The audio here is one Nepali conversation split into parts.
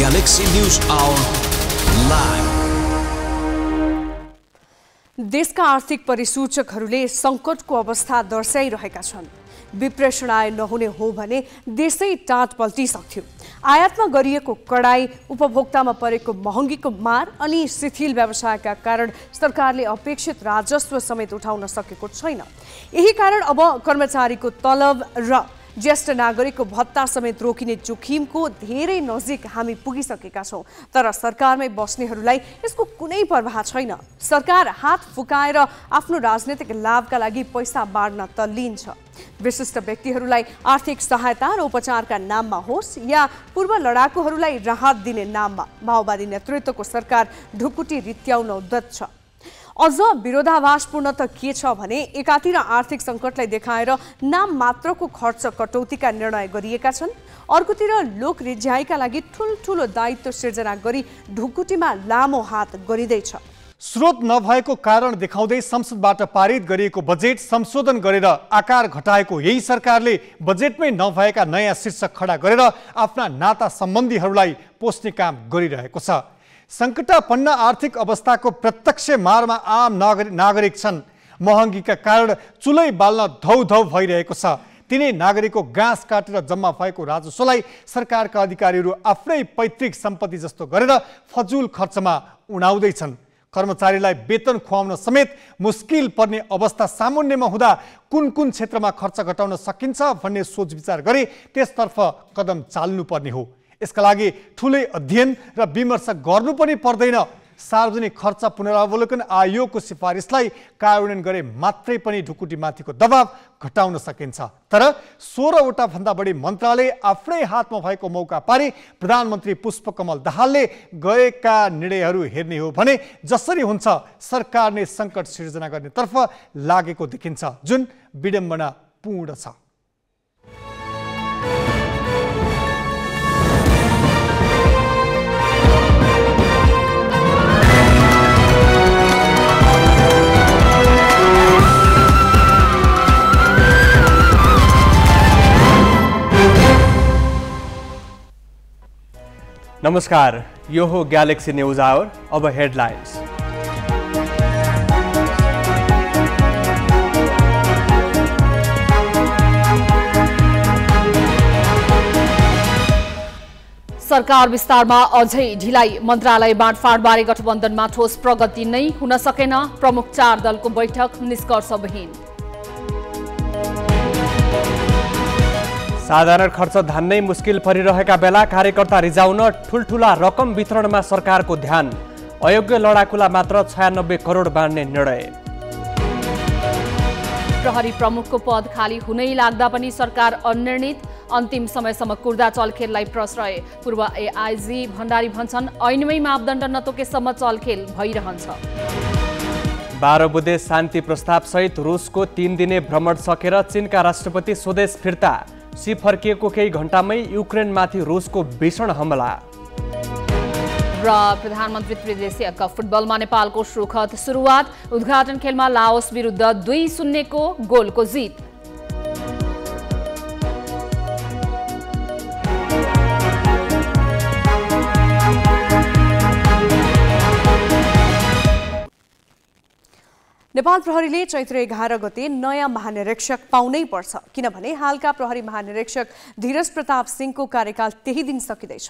Galaxy News Hour live. देशका आर्थिक परिसूचकहरूले सङ्कटको अवस्था दर्शाइरहेका छन् विप्रेषण आय नहुने हो भने देशै टाँट पल्टिसक्थ्यो आयातमा गरिएको कडाई उपभोक्तामा परेको महँगीको मार अनि शिथिल व्यवसायका कारण सरकारले अपेक्षित राजस्व समेत उठाउन सकेको छैन यही कारण अब कर्मचारीको तलब र ज्येष्ठ नागरिकको भत्ता समेत रोकिने जोखिमको धेरै नजिक हामी पुगिसकेका छौँ तर सरकारमै बस्नेहरूलाई यसको कुनै प्रभाव छैन सरकार हात फुकाएर आफ्नो राजनैतिक लाभका लागि पैसा बाँड्न त लिन्छ विशिष्ट व्यक्तिहरूलाई आर्थिक सहायता र उपचारका नाममा होस् या पूर्व लडाकुहरूलाई राहत दिने नाममा माओवादी नेतृत्वको सरकार ढुकुटी रित्याउन उद्धत छ अझ विरोधाभासपूर्ण त के छ भने एकातिर आर्थिक सङ्कटलाई देखाएर नाम मात्रको खर्च कटौतीका निर्णय गरिएका छन् अर्कोतिर लोक रिझ्याइका लागि ठुल्ठुलो दायित्व सिर्जना गरी ढुकुटीमा लामो हात गरिँदैछ स्रोत नभएको कारण देखाउँदै संसदबाट पारित गरिएको बजेट संशोधन गरेर आकार घटाएको यही सरकारले बजेटमै नभएका नयाँ शीर्षक खडा गरेर आफ्ना नाता सम्बन्धीहरूलाई पोस्ने काम गरिरहेको छ सङ्कटापन्न आर्थिक अवस्थाको प्रत्यक्ष मारमा आम नागरिक नागरिक छन् महँगीका कारण चुलै बाल्न धौधौ भइरहेको छ तिनै नागरिकको गाँस काटेर जम्मा भएको राजस्वलाई सरकारका अधिकारीहरू आफ्नै पैतृक सम्पत्ति जस्तो गरेर फजुल खर्चमा उडाउँदैछन् कर्मचारीलाई वेतन खुवाउन समेत मुस्किल पर्ने अवस्था सामान्यमा हुँदा कुन कुन क्षेत्रमा खर्च घटाउन सकिन्छ भन्ने सोचविचार विचार गरी त्यसतर्फ कदम चाल्नुपर्ने हो यसका लागि ठुलै अध्ययन र विमर्श गर्नु पनि पर्दैन सार्वजनिक खर्च पुनरावलोकन आयोगको सिफारिसलाई कार्यान्वयन गरे मात्रै पनि ढुकुटीमाथिको दबाव घटाउन सकिन्छ तर सोह्रवटा भन्दा बढी मन्त्रालय आफ्नै हातमा भएको मौका पारे प्रधानमन्त्री पुष्पकमल दाहालले गएका निर्णयहरू हेर्ने हो भने जसरी हुन्छ सरकार नै सङ्कट सिर्जना गर्नेतर्फ लागेको देखिन्छ जुन विडम्बना पूर्ण छ नमस्कार यो हो ग्यालेक्सी न्युज आवर अब हेडलाइन्स सरकार विस्तारमा अझै ढिलाइ मन्त्रालय बाँडफाँडबारे गठबन्धनमा ठोस प्रगति नै हुन सकेन प्रमुख चार दलको बैठक निष्कर्षविहीन साधारण खर्च धान्नै मुस्किल परिरहेका बेला कार्यकर्ता रिजाउन ठुल्ठुला रकम वितरणमा सरकारको ध्यान अयोग्य लडाकुलाई मात्र छयानब्बे करोड बाँड्ने निर्णय प्रहरी प्रमुखको पद खाली हुनै लाग्दा पनि सरकार अनिर्णित अन्तिम समयसम्म कुर्दा चलखेललाई प्रश्रय पूर्व एआइजी भण्डारी भन्छन् ऐनमै मापदण्ड नतोकेसम्म चलखेल भइरहन्छ बाह्र बुधे शान्ति प्रस्ताव सहित रुसको तिन दिने भ्रमण सकेर चीनका राष्ट्रपति स्वदेश फिर्ता सी फर्किएको केही घण्टामै युक्रेनमाथि रुसको भीषण हमला र प्रधानमन्त्री त्रिदेशीय कप फुटबलमा नेपालको सुखद सुरुवात उद्घाटन खेलमा लाओस विरुद्ध दुई शून्यको गोलको जित नेपाल प्रहरीले चैत्र एघार गते नयाँ महानिरीक्षक पाउनै पर्छ किनभने हालका प्रहरी महानिरीक्षक धीरज प्रताप सिंहको कार्यकाल त्यही दिन सकिँदैछ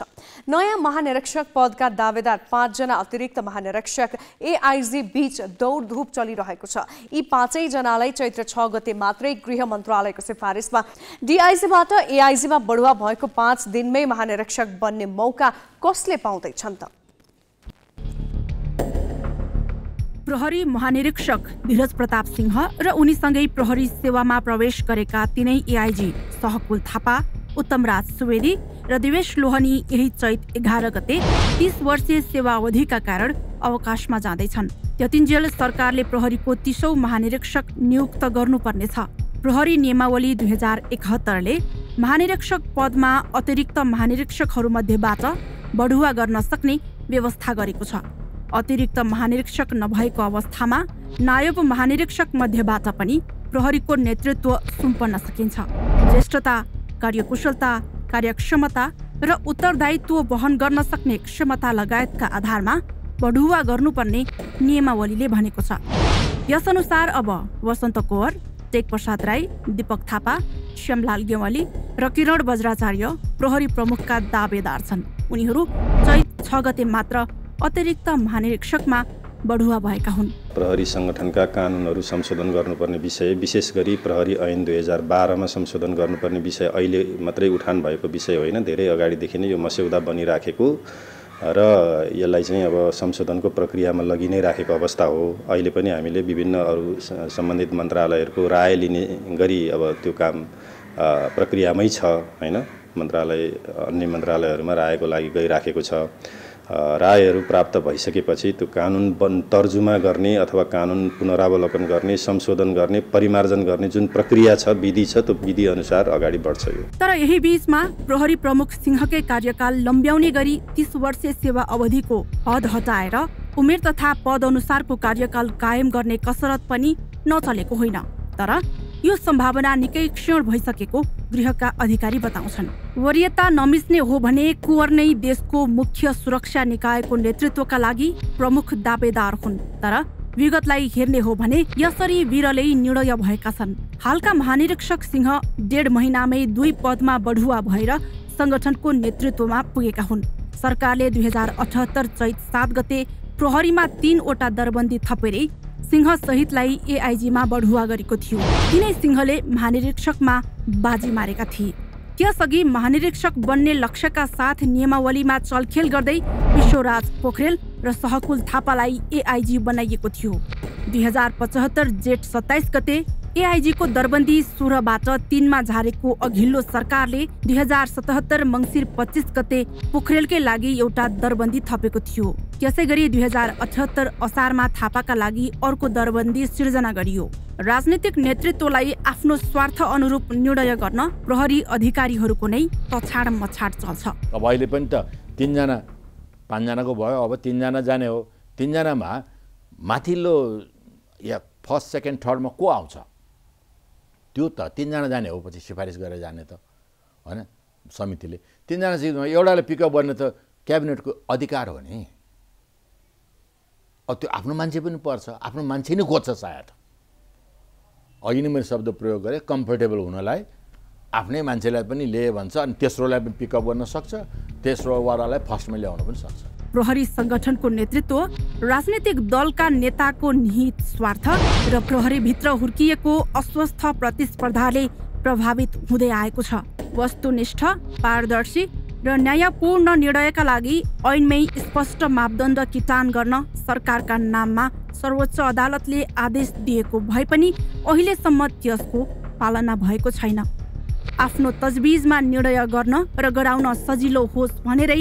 नयाँ महानिरीक्षक पदका दावेदार पाँचजना अतिरिक्त महानिरीक्षक एआइजी बीच दौडधुप चलिरहेको छ यी पाँचैजनालाई चैत्र छ गते मात्रै गृह मन्त्रालयको सिफारिसमा डिआइजीबाट एआइजीमा बढुवा भएको पाँच दिनमै महानिरीक्षक बन्ने मौका कसले पाउँदैछन् त प्रहरी महानिरीक्षक धीरज प्रताप सिंह र उनीसँगै प्रहरी सेवामा प्रवेश गरेका तिनै एआइजी सहकुल थापा उत्तमराज सुवेदी र दिवेश लोहनी यही चैत एघार गते तिस वर्षीय सेवावधिका कारण अवकाशमा जाँदैछन् त्यतिन्जेल सरकारले प्रहरीको तिसौँ महानिरीक्षक नियुक्त गर्नुपर्नेछ प्रहरी नियमावली दुई हजार एकहत्तरले महानिरीक्षक पदमा अतिरिक्त महानिरीक्षकहरूमध्येबाट बढुवा गर्न सक्ने व्यवस्था गरेको छ अतिरिक्त महानिरीक्षक नभएको अवस्थामा नायब महानिरीक्षक मध्येबाट पनि प्रहरीको नेतृत्व सुम्पन्न सकिन्छ ज्येष्ठता कार्यकुशलता कार्यक्षमता र उत्तरदायित्व वहन गर्न सक्ने क्षमता लगायतका आधारमा बढुवा गर्नुपर्ने नियमावलीले भनेको छ यसअनुसार अब वसन्त कोवर प्रसाद राई दीपक थापा श्यामलाल गेवाली र किरण बज्राचार्य प्रहरी प्रमुखका दावेदार छन् उनीहरू चैत छ गते मात्र अतिरिक्त महानिरीक्षकमा बढुवा भएका हुन् प्रहरी सङ्गठनका कानुनहरू संशोधन गर्नुपर्ने विषय विशेष गरी प्रहरी ऐन दुई हजार बाह्रमा संशोधन गर्नुपर्ने विषय अहिले मात्रै उठान भएको विषय होइन धेरै अगाडिदेखि नै यो मस्यौदा बनिराखेको र यसलाई चाहिँ अब संशोधनको प्रक्रियामा लगि नै राखेको अवस्था हो अहिले पनि हामीले विभिन्न अरू सम्बन्धित मन्त्रालयहरूको राय लिने गरी अब त्यो काम प्रक्रियामै छ होइन मन्त्रालय अन्य मन्त्रालयहरूमा रायको लागि गइराखेको छ रायहरू प्राप्त भइसकेपछि त्यो कानुन बन तर्जुमा गर्ने अथवा कानुन पुनरावलोकन गर्ने संशोधन गर्ने परिमार्जन गर्ने जुन प्रक्रिया छ विधि छ त्यो विधि अनुसार अगाडि बढ्छ यो तर यही बिचमा प्रहरी प्रमुख सिंहकै कार्यकाल लम्ब्याउने गरी तिस वर्षे सेवा अवधिको हद हटाएर उमेर तथा पद अनुसारको कार्यकाल कायम गर्ने कसरत पनि नचलेको होइन तर यो सम्भावना निकै क्षण भइसकेको गृहका अधिकारी बताउँछन् वरियता नमिच्ने हो भने कुवर नै देशको मुख्य सुरक्षा निकायको नेतृत्वका लागि प्रमुख दावेदार हुन् तर विगतलाई हेर्ने हो भने यसरी वीरले निर्णय भएका छन् हालका महानिरीक्षक सिंह डेढ महिनामै दुई पदमा बढुवा भएर सङ्गठनको नेतृत्वमा पुगेका हुन् सरकारले दुई हजार अठहत्तर चैत सात गते प्रहरीमा तीनवटा दरबन्दी थपेरै सिंह सिंहसहितलाई एआइजीमा बढुवा गरेको थियो तिनै सिंहले महानिरीक्षकमा बाजी मारेका थिए त्यसअघि महानिरीक्षक बन्ने लक्ष्यका साथ नियमावलीमा चलखेल गर्दै विश्वराज पोखरेल र सहकुल थापालाई एआइजी बनाइएको थियो दुई हजार पचहत्तर जेठ सत्ताइस गते एआइजीको दरबन्दी सुरबाट तिनमा झारेको अघिल्लो सरकारले दुई हजार सतहत्तर मङ्सिर पच्चिस गते पोखरेलकै लागि एउटा दरबन्दी थपेको थियो त्यसै गरी दुई हजार अठहत्तर असारमा थापाका लागि अर्को दरबन्दी सिर्जना गरियो राजनीतिक नेतृत्वलाई आफ्नो स्वार्थ अनुरूप निर्णय गर्न प्रहरी अधिकारीहरूको नै पछाड मछाड चल्छ अब अहिले पनि त तिनजना पाँचजनाको भयो अब तिनजना जाने हो तिनजनामा माथिल्लो या फर्स्ट सेकेन्ड थर्डमा को आउँछ त्यो त तिनजना जाने हो पछि सिफारिस गरेर जाने त होइन समितिले तिनजना सिटमा एउटाले पिकअप गर्ने त क्याबिनेटको अधिकार हो नि अब त्यो आफ्नो मान्छे पनि पर्छ आफ्नो मान्छे नै खोज्छ सायद अघि नै मैले शब्द प्रयोग गरेँ कम्फर्टेबल हुनलाई आफ्नै मान्छेलाई पनि ले भन्छ अनि तेस्रोलाई पनि पिकअप गर्न सक्छ तेस्रोवालालाई फर्स्टमा ल्याउन पनि सक्छ प्रहरी संगठनको नेतृत्व राजनैतिक दलका नेताको निहित स्वार्थ र प्रहरीभित्र हुर्किएको अस्वस्थ प्रतिस्पर्धाले प्रभावित हुँदै आएको छ वस्तुनिष्ठ पारदर्शी र न्यायपूर्ण निर्णयका लागि ऐनमै स्पष्ट मापदण्ड किटान गर्न सरकारका नाममा सर्वोच्च अदालतले आदेश दिएको भए पनि अहिलेसम्म त्यसको पालना भएको छैन आफ्नो तजबिजमा निर्णय गर्न र गराउन सजिलो होस् भनेरै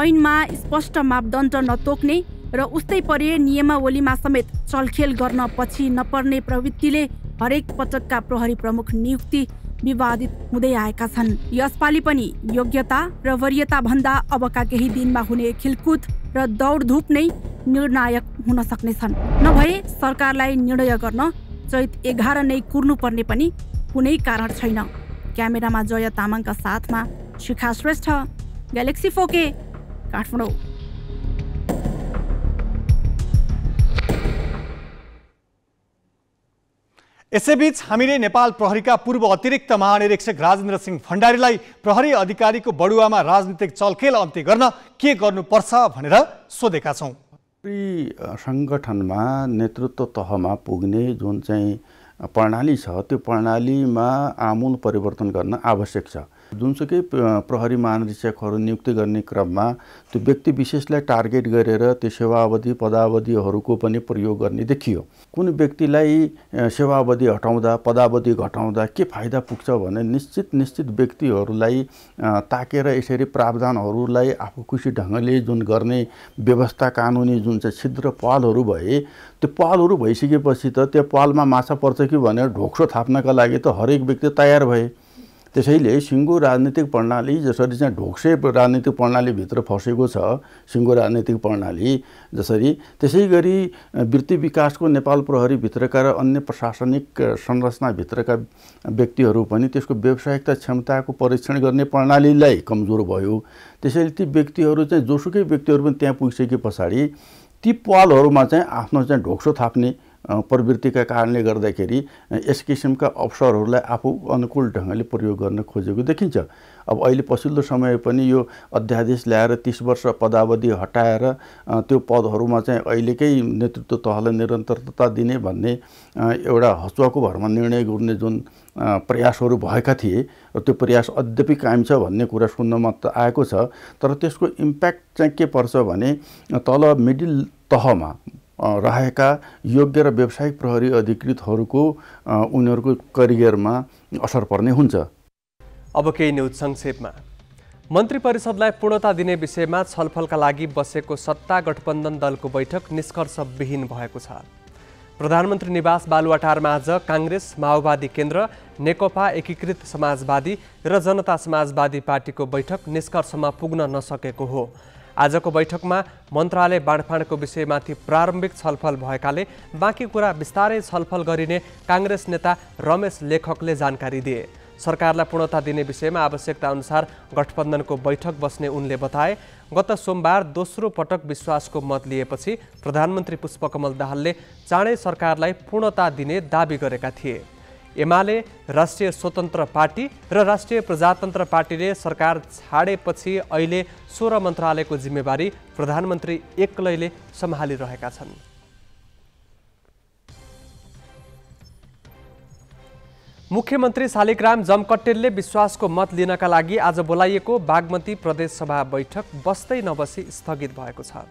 ऐनमा स्पष्ट मापदण्ड नतोक्ने र उस्तै परे नियमावलीमा समेत चलखेल गर्न पछि नपर्ने प्रवृत्तिले हरेक पटकका प्रहरी प्रमुख नियुक्ति विवादित हुँदै आएका छन् यसपालि पनि योग्यता र भन्दा अबका केही दिनमा हुने खेलकुद र दौडधुप नै निर्णायक हुन सक्ने छन् नभए सरकारलाई निर्णय गर्न चैत एघार नै कुर्नुपर्ने पनि कुनै कारण छैन क्यामेरामा जय तामाङका साथमा शिखा श्रेष्ठ ग्यालेक्सी फोके काठमाडौँ यसैबीच हामीले नेपाल प्रहरीका पूर्व अतिरिक्त महानिरीक्षक राजेन्द्र सिंह भण्डारीलाई प्रहरी अधिकारीको बडुवामा राजनीतिक चलखेल अन्त्य गर्न के गर्नुपर्छ भनेर सोधेका छौँ प्रहरी सङ्गठनमा नेतृत्व तहमा पुग्ने जुन चाहिँ प्रणाली छ त्यो प्रणालीमा आमूल परिवर्तन गर्न आवश्यक छ जुनसुकै प्रहरी महानिरीक्षकहरू नियुक्ति गर्ने क्रममा त्यो व्यक्ति विशेषलाई टार्गेट गरेर त्यो सेवावधि पदावधिहरूको पनि प्रयोग गर्ने देखियो कुन व्यक्तिलाई सेवावधि हटाउँदा पदावधि घटाउँदा के फाइदा पुग्छ भने निश्चित निश्चित व्यक्तिहरूलाई ताकेर यसरी प्रावधानहरूलाई आफू खुसी ढङ्गले जुन गर्ने व्यवस्था कानुनी जुन चाहिँ छिद्र पालहरू भए त्यो पालहरू भइसकेपछि त त्यो पालमा माछा पर्छ कि भनेर ढोक्सो थाप्नका लागि त हरेक व्यक्ति तयार भए त्यसैले सिङ्गो राजनीतिक प्रणाली जसरी चाहिँ ढोक्से राजनीतिक प्रणालीभित्र फसेको छ सिङ्गो राजनीतिक प्रणाली जसरी त्यसै गरी वृत्ति विकासको नेपाल प्रहरीभित्रका र अन्य प्रशासनिक संरचनाभित्रका व्यक्तिहरू पनि त्यसको व्यावसायिकता क्षमताको परीक्षण गर्ने प्रणालीलाई कमजोर भयो त्यसैले ती व्यक्तिहरू चाहिँ जोसुकै व्यक्तिहरू पनि त्यहाँ पुगिसके पछाडि ती पालहरूमा चाहिँ आफ्नो चाहिँ ढोक्सो थाप्ने प्रवृत्तिका कारणले गर्दाखेरि यस किसिमका अवसरहरूलाई आफू अनुकूल ढङ्गले प्रयोग गर्न खोजेको देखिन्छ अब अहिले पछिल्लो समय पनि यो अध्यादेश ल्याएर तिस वर्ष पदावधि हटाएर त्यो पदहरूमा चाहिँ अहिलेकै नेतृत्व तहलाई निरन्तरता दिने भन्ने एउटा हचुवाको भरमा निर्णय गर्ने जुन प्रयासहरू भएका थिए र त्यो प्रयास अद्यपि कायम छ भन्ने कुरा सुन्नमा त आएको छ तर त्यसको इम्प्याक्ट चाहिँ के पर्छ भने तल मिडिल तहमा रहेका योग्य र व्यावसायिक प्रहरी अधिकृतहरूको उनीहरूको करियरमा असर पर्ने हुन्छ अब केही न्युज संक्षेपमा मन्त्री परिषदलाई पूर्णता दिने विषयमा छलफलका लागि बसेको सत्ता गठबन्धन दलको बैठक निष्कर्षविहीन भएको छ प्रधानमन्त्री निवास बालुवाटारमा आज काङ्ग्रेस माओवादी केन्द्र नेकपा एकीकृत समाजवादी र जनता समाजवादी पार्टीको बैठक निष्कर्षमा पुग्न नसकेको हो आज को बैठक में मंत्रालय मन्त्रालय बाँडफाँडको विषयमाथि प्रारंभिक छलफल भैया बाकी कुरा बिस्तारै छलफल गरिने कांग्रेस नेता रमेश लेखक ने जानकारी दिए सरकारलाई पूर्णता दिने में आवश्यकता अनुसार गठबंधन को बैठक बस्ने उनके बताए गत सोमवार दोस्रो पटक विश्वास को मत लिएपछि प्रधानमंत्री पुष्पकमल ने चाँड सरकार पूर्णता दिने दावी गरेका एमाले राष्ट्रिय स्वतन्त्र पार्टी र राष्ट्रिय प्रजातन्त्र पार्टीले सरकार छाडेपछि अहिले सोह्र मन्त्रालयको जिम्मेवारी प्रधानमन्त्री एक्लैले सम्हालिरहेका छन् मुख्यमन्त्री शालिग्राम जमकटेलले विश्वासको मत लिनका लागि आज बोलाइएको बागमती प्रदेशसभा बैठक बस्दै नबसी स्थगित भएको छ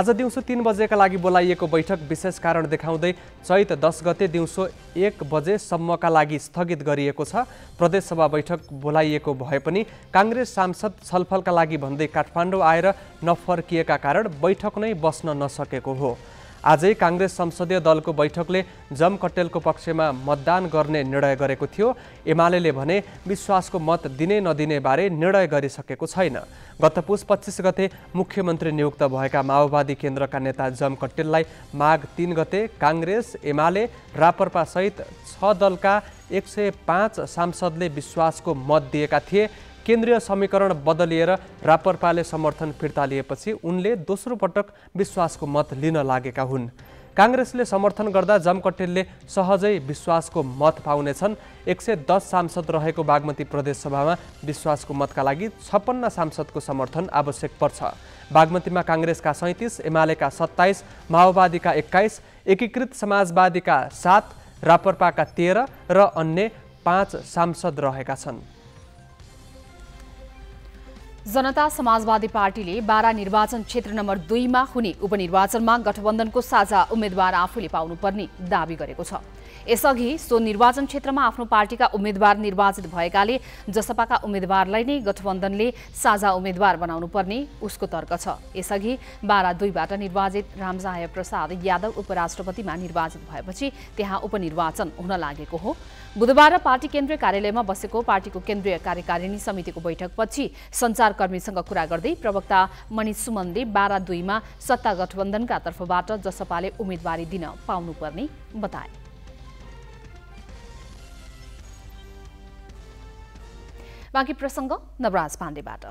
आज दिउँसो तिन बजेका लागि बोलाइएको बैठक विशेष कारण देखाउँदै चैत दस गते दिउँसो एक बजेसम्मका लागि स्थगित गरिएको छ प्रदेशसभा बैठक बोलाइएको भए पनि काङ्ग्रेस सांसद छलफलका लागि भन्दै काठमाडौँ आएर नफर्किएका कारण बैठक नै बस्न नसकेको हो आजै काङ्ग्रेस संसदीय दलको बैठकले जम कटेलको पक्षमा मतदान गर्ने निर्णय गरेको थियो एमाले भने विश्वासको मत दिने नदिने बारे निर्णय गरिसकेको छैन गत पुस पच्चिस गते मुख्यमन्त्री नियुक्त भएका माओवादी केन्द्रका नेता जम कटेललाई माघ तिन गते काङ्ग्रेस एमाले रापरपासहित छ दलका एक सय पाँच सांसदले विश्वासको मत दिएका थिए केन्द्रीय समीकरण बदलिएर रापरपाले समर्थन फिर्ता लिएपछि उनले दोस्रो पटक विश्वासको मत लिन लागेका हुन् काङ्ग्रेसले समर्थन गर्दा जमकटेलले सहजै विश्वासको मत पाउनेछन् एक सय दस सांसद रहेको बागमती प्रदेशसभामा विश्वासको मतका लागि छप्पन्न सांसदको समर्थन आवश्यक पर्छ बागमतीमा काङ्ग्रेसका सैँतिस एमालेका सत्ताइस माओवादीका एक्काइस एकीकृत समाजवादीका सात रापरपाका तेह्र र अन्य पाँच सांसद रहेका छन् जनता समाजवादी पार्टीले बारा निर्वाचन क्षेत्र नम्बर दुईमा हुने उपनिर्वाचनमा गठबन्धनको साझा उम्मेद्वार आफूले पाउनुपर्ने दावी गरेको छ यसअघि सो निर्वाचन क्षेत्रमा आफ्नो पार्टीका उम्मेद्वार निर्वाचित भएकाले जसपाका उम्मेद्वारलाई नै गठबन्धनले साझा उम्मेद्वार बनाउनु पर्ने उसको तर्क छ यसअघि बाह्र दुईबाट निर्वाचित रामजाय प्रसाद यादव उपराष्ट्रपतिमा निर्वाचित भएपछि त्यहाँ उपनिर्वाचन हुन लागेको हो बुधबार पार्टी केन्द्रीय कार्यालयमा बसेको पार्टीको केन्द्रीय कार्यकारिणी समितिको बैठकपछि सञ्चारकर्मीसँग कुरा गर्दै प्रवक्ता मणिष सुमनले बाह्र दुईमा सत्ता गठबन्धनका तर्फबाट जसपाले उम्मेदवारी दिन पाउनुपर्ने बताए बाँकी प्रसङ्ग नवराज पाण्डेबाट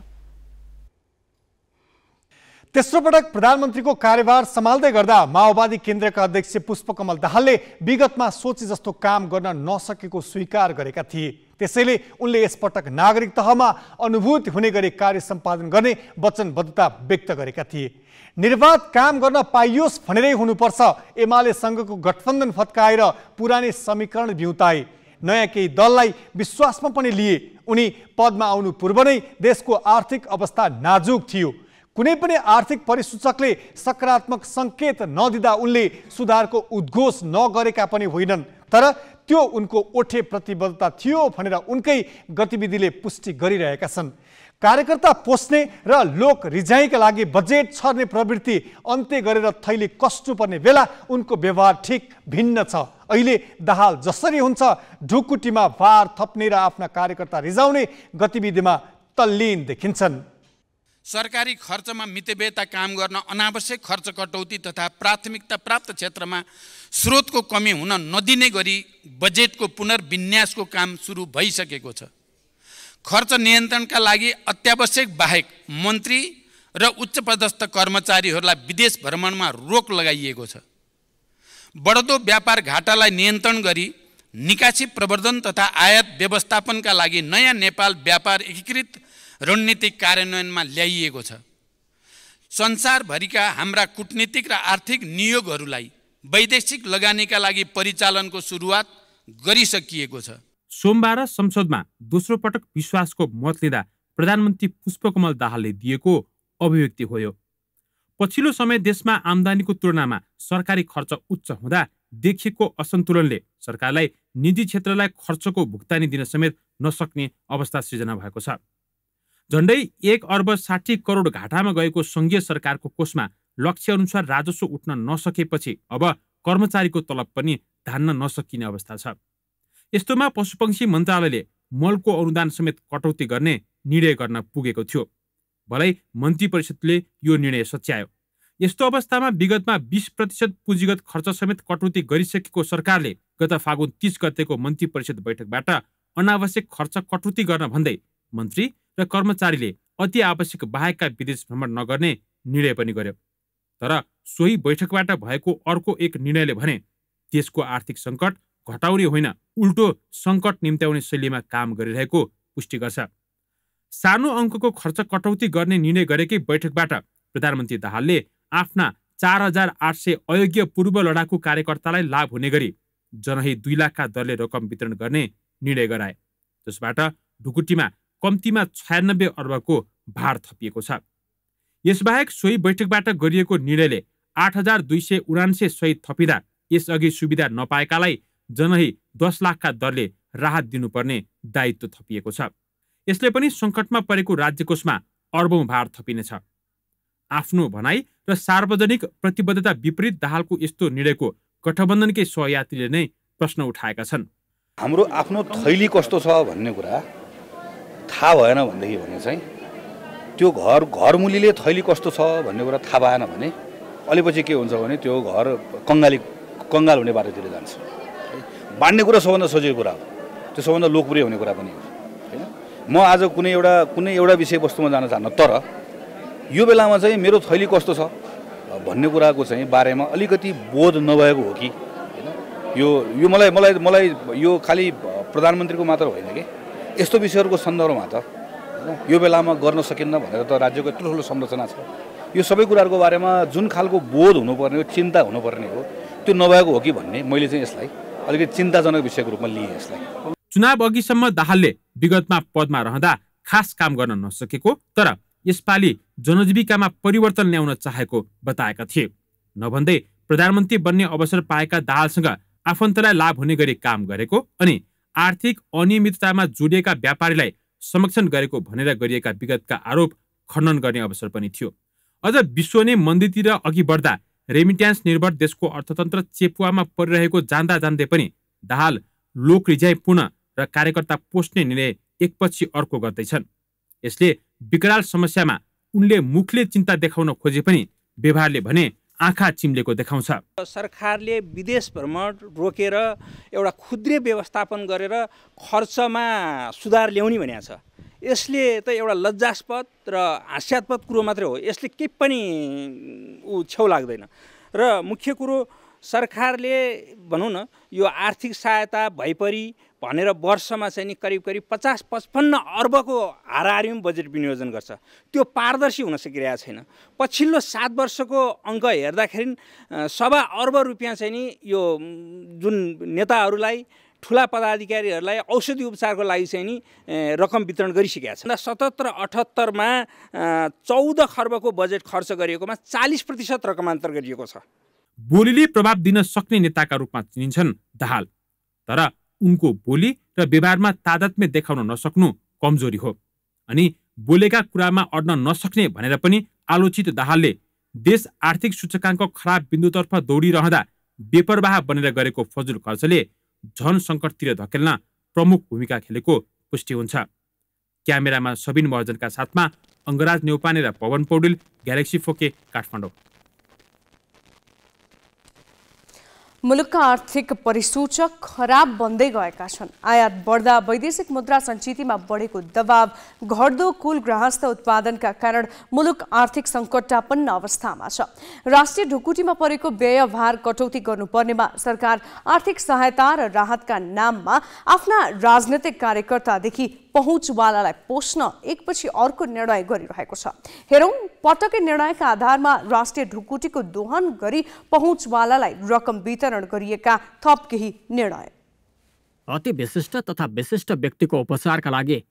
तेस्रो पटक प्रधानमन्त्रीको कार्यभार सम्हाल्दै गर्दा माओवादी केन्द्रका अध्यक्ष पुष्पकमल दाहालले विगतमा सोचे जस्तो काम गर्न नसकेको स्वीकार गरेका थिए त्यसैले उनले यसपटक नागरिक तहमा अनुभूत हुने गरी कार्य सम्पादन गर्ने वचनबद्धता व्यक्त गरेका थिए निर्वाध काम गर्न पाइयोस् भनेरै हुनुपर्छ एमाले सङ्घको गठबन्धन फत्काएर पुरानै समीकरण भ्युताए नया केही दल विश्वास में लिए उनी पदमा आउनु पूर्व नेश को आर्थिक अवस्था नाजुक थी कुछ आर्थिक परिसूचक ने सकारात्मक संकेत नदि उनके सुधार को उद्घोष नगर का होइनन् तर त्यो उनको ओठे प्रतिबद्धता थी उनक गतिविधि पुष्टि कर कार्यकर्ता पोस्ने र लोक रिझाइका लागि बजेट छर्ने प्रवृत्ति अन्त्य गरेर थैली कस्नुपर्ने बेला उनको व्यवहार ठिक भिन्न छ अहिले दहाल जसरी हुन्छ ढुकुटीमा भार थप्ने र आफ्ना कार्यकर्ता रिझाउने गतिविधिमा तल्लीन देखिन्छन् सरकारी खर्चमा मितव्ययता काम गर्न अनावश्यक खर्च कटौती तथा प्राथमिकता प्राप्त क्षेत्रमा स्रोतको कमी हुन नदिने गरी बजेटको पुनर्विन्यासको काम सुरु भइसकेको छ खर्च नियन्त्रणका लागि अत्यावश्यक बाहेक मन्त्री र उच्च पदस्थ कर्मचारीहरूलाई विदेश भ्रमणमा रोक लगाइएको छ बढ्दो व्यापार घाटालाई नियन्त्रण गरी निकासी प्रवर्धन तथा आयात व्यवस्थापनका लागि नयाँ नेपाल व्यापार एकीकृत रणनीतिक कार्यान्वयनमा ल्याइएको छ संसारभरिका हाम्रा कुटनीतिक र आर्थिक नियोगहरूलाई वैदेशिक लगानीका लागि परिचालनको सुरुवात गरिसकिएको छ सोमबार संसदमा दोस्रो पटक विश्वासको मत लिँदा प्रधानमन्त्री पुष्पकमल दाहालले दिएको अभिव्यक्ति हो पछिल्लो समय देशमा आम्दानीको तुलनामा सरकारी खर्च उच्च हुँदा देखिएको असन्तुलनले सरकारलाई निजी क्षेत्रलाई खर्चको भुक्तानी दिन समेत नसक्ने अवस्था सृजना भएको छ झन्डै एक अर्ब साठी करोड घाटामा गएको सङ्घीय सरकारको कोषमा लक्ष्यअनुसार राजस्व उठ्न नसकेपछि अब कर्मचारीको तलब पनि धान्न नसकिने अवस्था छ यस्तोमा पशुपक्षी मन्त्रालयले मलको अनुदान समेत कटौती गर्ने निर्णय गर्न पुगेको थियो भलै मन्त्री परिषदले यो निर्णय सच्यायो यस्तो अवस्थामा विगतमा बिस प्रतिशत पुँजीगत खर्च समेत कटौती गरिसकेको सरकारले गत फागुन तिस गतेको मन्त्री परिषद बैठकबाट अनावश्यक खर्च कटौती गर्न भन्दै मन्त्री र कर्मचारीले अति आवश्यक बाहेकका विदेश भ्रमण नगर्ने निर्णय पनि गर्यो तर सोही बैठकबाट भएको अर्को एक निर्णयले भने देशको आर्थिक सङ्कट घटाउने होइन उल्टो सङ्कट निम्त्याउने शैलीमा काम गरिरहेको पुष्टि गर्छ सानो अङ्कको खर्च कटौती गर्ने निर्णय गरेकै बैठकबाट प्रधानमन्त्री दाहालले आफ्ना चार हजार आठ सय अयोग्य पूर्व लडाकु कार्यकर्तालाई लाभ हुने गरी जनही दुई लाखका दरले रकम वितरण गर्ने निर्णय गराए जसबाट ढुकुटीमा कम्तीमा छयानब्बे अर्बको भार थपिएको छ यसबाहेक सोही बैठकबाट गरिएको निर्णयले आठ हजार दुई सय उनान्से सहित थपिँदा यसअघि सुविधा नपाएकालाई जनही दस लाखका दरले राहत दिनुपर्ने दायित्व थपिएको छ यसले पनि सङ्कटमा परेको राज्यकोषमा अर्बौँ भार थपिनेछ आफ्नो भनाइ र सार्वजनिक प्रतिबद्धता विपरीत दाहालको यस्तो निर्णयको गठबन्धनकै सहयात्रीले नै प्रश्न उठाएका छन् हाम्रो आफ्नो थैली कस्तो छ भन्ने कुरा थाहा भएन भनेदेखि भने चाहिँ त्यो घर घरमुलीले थैली कस्तो छ भन्ने कुरा थाहा भएन भने अलिपछि के हुन्छ भने त्यो घर कङ्गाली कङ्गाल हुने बाटोतिर जान्छ बाँड्ने कुरा सबभन्दा सजिलो कुरा हो त्यो सबभन्दा लोकप्रिय हुने कुरा पनि हो होइन म आज कुनै एउटा कुनै एउटा विषयवस्तुमा जान चाहन्न तर यो बेलामा चाहिँ मेरो थैली कस्तो छ भन्ने कुराको चाहिँ बारेमा अलिकति बोध नभएको हो कि होइन यो यो मलाई मलाई मलाई यो खालि प्रधानमन्त्रीको मात्र होइन कि यस्तो विषयहरूको सन्दर्भमा त होइन यो बेलामा गर्न सकिन्न भनेर त राज्यको यत्रो ठुलो संरचना छ यो सबै कुराहरूको बारेमा जुन खालको बोध हुनुपर्ने हो चिन्ता हुनुपर्ने हो त्यो नभएको हो कि भन्ने मैले चाहिँ यसलाई अलिकति चिन्ताजनक विषयको रूपमा लिएँ यसलाई चुनाव अघिसम्म दाहालले विगतमा पदमा रहँदा खास काम गर्न नसकेको तर यसपालि जनजीविकामा परिवर्तन ल्याउन चाहेको बताएका थिए नभन्दै प्रधानमन्त्री बन्ने अवसर पाएका दाहालसँग आफन्तलाई लाभ हुने गरी काम गरेको अनि आर्थिक अनियमिततामा जोडिएका व्यापारीलाई संरक्षण गरेको भनेर गरिएका विगतका आरोप खण्डन गर्ने अवसर पनि थियो अझ विश्व नै मन्दीतिर अघि बढ्दा रेमिट्यान्स निर्भर देशको अर्थतन्त्र चेपुवामा परिरहेको जान्दा जान्दै पनि दाहाल लोक रिझाइ पुनः र कार्यकर्ता पोस्ने निर्णय एकपछि अर्को गर्दैछन् यसले विकराल समस्यामा उनले मुखले चिन्ता देखाउन खोजे पनि व्यवहारले भने आँखा चिम्लेको देखाउँछ सरकारले विदेश भ्रमण रोकेर एउटा खुद्रे व्यवस्थापन गरेर खर्चमा सुधार ल्याउने भनेको छ यसले त एउटा लज्जास्पद र हास्यात्पद कुरो मात्रै हो यसले केही पनि ऊ छेउ लाग्दैन र मुख्य कुरो सरकारले भनौँ न यो आर्थिक सहायता भइपरि भनेर वर्षमा चाहिँ नि करिब करिब पचास पचपन्न अर्बको हाराहारीमा बजेट विनियोजन गर्छ त्यो पारदर्शी हुन सकिरहेको छैन पछिल्लो सात वर्षको अङ्क हेर्दाखेरि सवा अर्ब रुपियाँ चाहिँ नि यो जुन नेताहरूलाई ठुला पदाधिकारीहरूलाई औषधि उपचारको लागि चाहिँ नि रकम वितरण गरिसकेका छन् सतहत्तर अठहत्तरमा चौध खर्बको बजेट खर्च गरिएकोमा चालिस प्रतिशत रकमान्तर गरिएको छ बोलीले प्रभाव दिन सक्ने नेताका रूपमा चिनिन्छन् दाहाल तर उनको बोली र व्यवहारमा तादात्म्य देखाउन नसक्नु कमजोरी हो अनि बोलेका कुरामा अड्न नसक्ने भनेर पनि आलोचित दाहालले देश आर्थिक सूचकाङ्क खराब बिन्दुतर्फ दौडिरहँदा बेपरवाह बनेर गरेको फजुल खर्चले झन सङ्कटतिर धकेल्न प्रमुख भूमिका खेलेको पुष्टि हुन्छ क्यामेरामा सबिन महर्जनका साथमा अङ्गराज नेउपाने र पवन पौडेल ग्यालेक्सी फोके काठमाडौँ मुलुकका आर्थिक परिसूचक खराब बन्दै गएका छन् आयात बढ्दा वैदेशिक मुद्रा सञ्चितमा बढेको दबाव घट्दो कुल ग्राहस्थ उत्पादनका कारण मुलुक आर्थिक सङ्कटापन्न अवस्थामा छ राष्ट्रिय ढुकुटीमा परेको व्यय भार कटौती गर्नुपर्नेमा सरकार आर्थिक सहायता र राहतका नाममा आफ्ना राजनैतिक कार्यकर्तादेखि पहुँचवालालाई पोस्न एकपछि अर्को निर्णय गरिरहेको छ हेरौँ पटकै निर्णयका आधारमा राष्ट्रिय ढुकुटीको दोहन गरी पहुँचवालालाई रकम वितरण गरिएका थप केही निर्णय अति विशिष्ट तथा विशिष्ट व्यक्तिको उपचारका लागि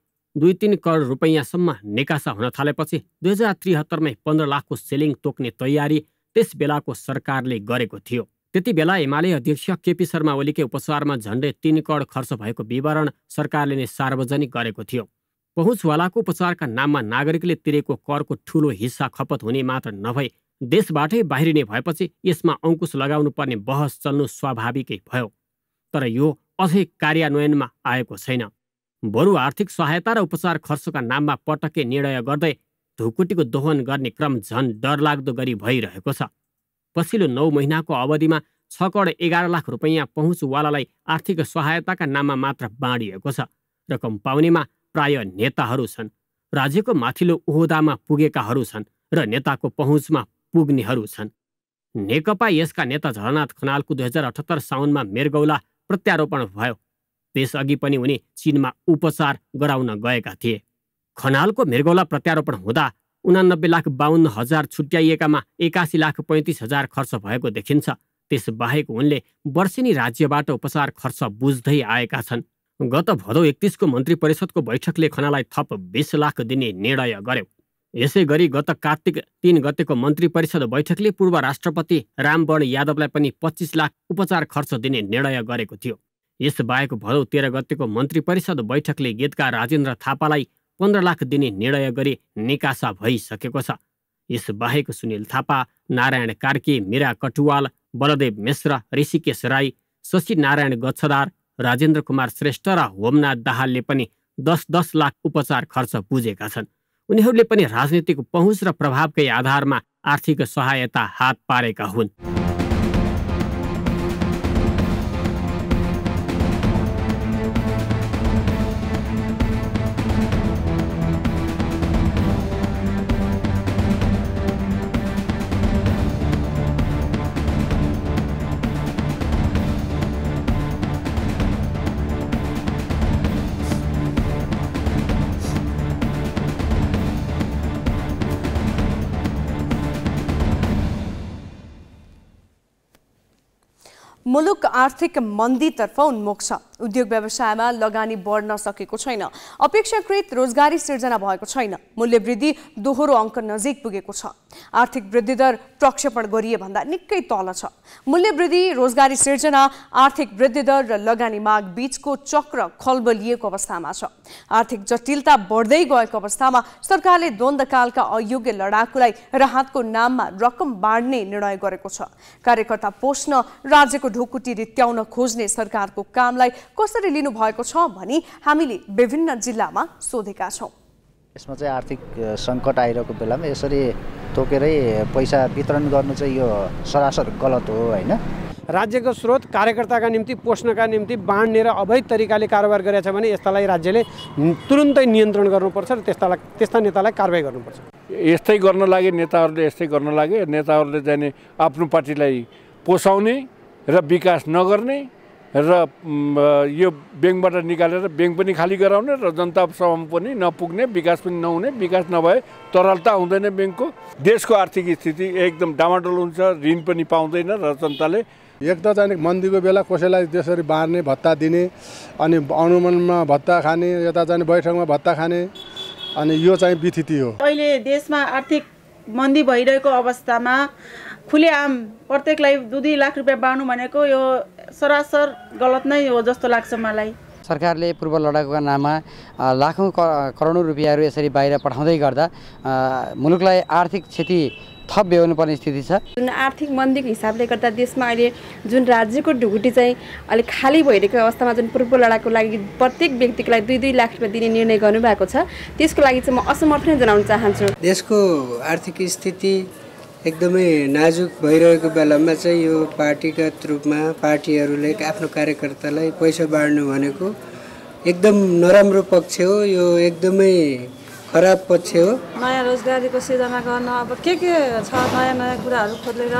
दुई तिन करोड रुपैयाँसम्म निकासा हुन थालेपछि दुई हजार त्रिहत्तरमै पन्ध्र लाखको सेलिङ तोक्ने तयारी त्यस बेलाको सरकारले गरेको थियो त्यति बेला हिमालय अध्यक्ष केपी शर्मा ओलीकै उपसारमा उपचारमा झण्डै तिन करोड खर्च भएको विवरण सरकारले नै सार्वजनिक गरेको थियो पहुँचवालाको उपचारका नाममा नागरिकले तिरेको करको ठूलो हिस्सा खपत हुने मात्र नभई देशबाटै बाहिरिने भएपछि यसमा अङ्कुश लगाउनुपर्ने बहस चल्नु स्वाभाविकै भयो तर यो अझै कार्यान्वयनमा आएको छैन बरु आर्थिक सहायता र उपचार खर्चका नाममा पटक्कै निर्णय गर्दै ढुकुटीको दोहन गर्ने क्रम झन् डरलाग्दो गरी भइरहेको छ पछिल्लो नौ महिनाको अवधिमा छ करोड एघार लाख रुपैयाँ पहुँचवालालाई आर्थिक सहायताका नाममा मात्र बाँडिएको छ रकम पाउनेमा प्राय नेताहरू छन् राज्यको माथिल्लो ओहदामा पुगेकाहरू छन् र नेताको पहुँचमा पुग्नेहरू छन् नेकपा यसका नेता झरनाथ खनालको दुई हजार अठहत्तर साउनमा मेरगौला प्रत्यारोपण भयो त्यसअघि पनि उनी चिनमा उपचार गराउन गएका थिए खनालको मेरगौला प्रत्यारोपण हुँदा उनानब्बे लाख बाहन्न हजार छुट्याइएकामा एकासी लाख पैँतिस हजार खर्च भएको देखिन्छ त्यसबाहेक उनले वर्षेनी राज्यबाट उपचार खर्च बुझ्दै आएका छन् गत भदौ एकतिसको मन्त्री परिषदको बैठकले खनालाई थप बिस लाख दिने निर्णय गर्यो यसै गरी गत कार्तिक तिन गतेको मन्त्री परिषद बैठकले पूर्व राष्ट्रपति रामवर्ण यादवलाई पनि पच्चिस लाख उपचार खर्च दिने निर्णय गरेको थियो यसबाहेक भदौ तेह्र गतेको मन्त्री परिषद बैठकले गीतकार राजेन्द्र थापालाई पन्ध्र लाख दिने निर्णय गरी निकासा भइसकेको छ यसबाहेक सुनिल थापा नारायण कार्की मिरा कटुवाल बलदेव मिश्र ऋषिकेश राई शशी नारायण गच्छदार राजेन्द्र कुमार श्रेष्ठ र होमनाथ दाहालले पनि दस दस लाख उपचार खर्च बुझेका छन् उनीहरूले पनि राजनीतिक पहुँच र प्रभावकै आधारमा आर्थिक सहायता हात पारेका हुन् मुलुक आर्थिक मंदीतर्फ उन्मुख उद्योग व्यवसायमा लगानी बढ्न सकेको छैन अपेक्षाकृत रोजगारी सिर्जना भएको छैन मूल्य वृद्धि दोहोरो अङ्क नजिक पुगेको छ आर्थिक वृद्धि दर प्रक्षेपण गरिए भन्दा निकै तल छ मूल्य वृद्धि रोजगारी सिर्जना आर्थिक वृद्धि दर र लगानी माग बीचको चक्र खलबलिएको अवस्थामा छ आर्थिक जटिलता बढ्दै गएको अवस्थामा सरकारले द्वन्दकालका अयोग्य लडाकुलाई राहतको नाममा रकम बाँड्ने निर्णय गरेको छ कार्यकर्ता पोस्न राज्यको ढुकुटी रित्याउन खोज्ने सरकारको कामलाई कसरी लिनुभएको छ भनी हामीले विभिन्न जिल्लामा सोधेका छौँ यसमा चाहिँ आर्थिक सङ्कट आइरहेको बेलामा यसरी तोकेरै पैसा वितरण गर्नु चाहिँ यो सरासर गलत हो होइन राज्यको स्रोत कार्यकर्ताका निम्ति पोस्नका निम्ति बाँड्ने र अवैध तरिकाले कारोबार गरेछ भने यस्तालाई राज्यले तुरुन्तै नियन्त्रण गर्नुपर्छ र त्यस्तालाई त्यस्ता नेतालाई कारवाही गर्नुपर्छ यस्तै गर्न लागे नेताहरूले यस्तै गर्न लागे नेताहरूले जाने आफ्नो पार्टीलाई पोसाउने र विकास नगर्ने र यो ब्याङ्कबाट निकालेर ब्याङ्क पनि खाली गराउने र जनतासम्म पनि नपुग्ने विकास पनि नहुने विकास नभए तरलता हुँदैन ब्याङ्कको देशको आर्थिक स्थिति एकदम डामाडोल हुन्छ ऋण पनि पाउँदैन र जनताले एक त चाहिँ मन्दीको बेला कसैलाई त्यसरी बाँड्ने भत्ता दिने अनि अनुमानमा भत्ता खाने यता चाहिँ बैठकमा भत्ता खाने अनि यो चाहिँ विथिति हो अहिले देशमा आर्थिक मन्दी भइरहेको अवस्थामा खुले आम प्रत्येकलाई दुई दुई लाख रुपियाँ बाँड्नु भनेको यो सरासर गलत नै हो जस्तो लाग्छ मलाई सरकारले पूर्व लडाकुका नाममा लाखौँ करोडौँ रुपियाँहरू यसरी बाहिर पठाउँदै गर्दा मुलुकलाई आर्थिक क्षति थप भ्याउनुपर्ने स्थिति छ जुन आर्थिक मन्दीको हिसाबले गर्दा देशमा अहिले जुन राज्यको ढुकुटी चाहिँ अलिक खाली भइरहेको अवस्थामा जुन पूर्व लडाकु लागि प्रत्येक व्यक्तिको लागि दुई दुई लाख रुपियाँ दिने निर्णय गर्नुभएको छ त्यसको लागि चाहिँ म असमर्थ नै जनाउन चाहन्छु देशको आर्थिक स्थिति एकदमै नाजुक भइरहेको बेलामा चाहिँ यो पार्टीगत रूपमा पार्टीहरूले आफ्नो कार्यकर्तालाई पैसा बाँड्नु भनेको एकदम नराम्रो पक्ष हो यो एकदमै खराब पक्ष हो नयाँ रोजगारीको सिर्जना गर्न अब के के छ नयाँ नयाँ कुराहरू खोजेर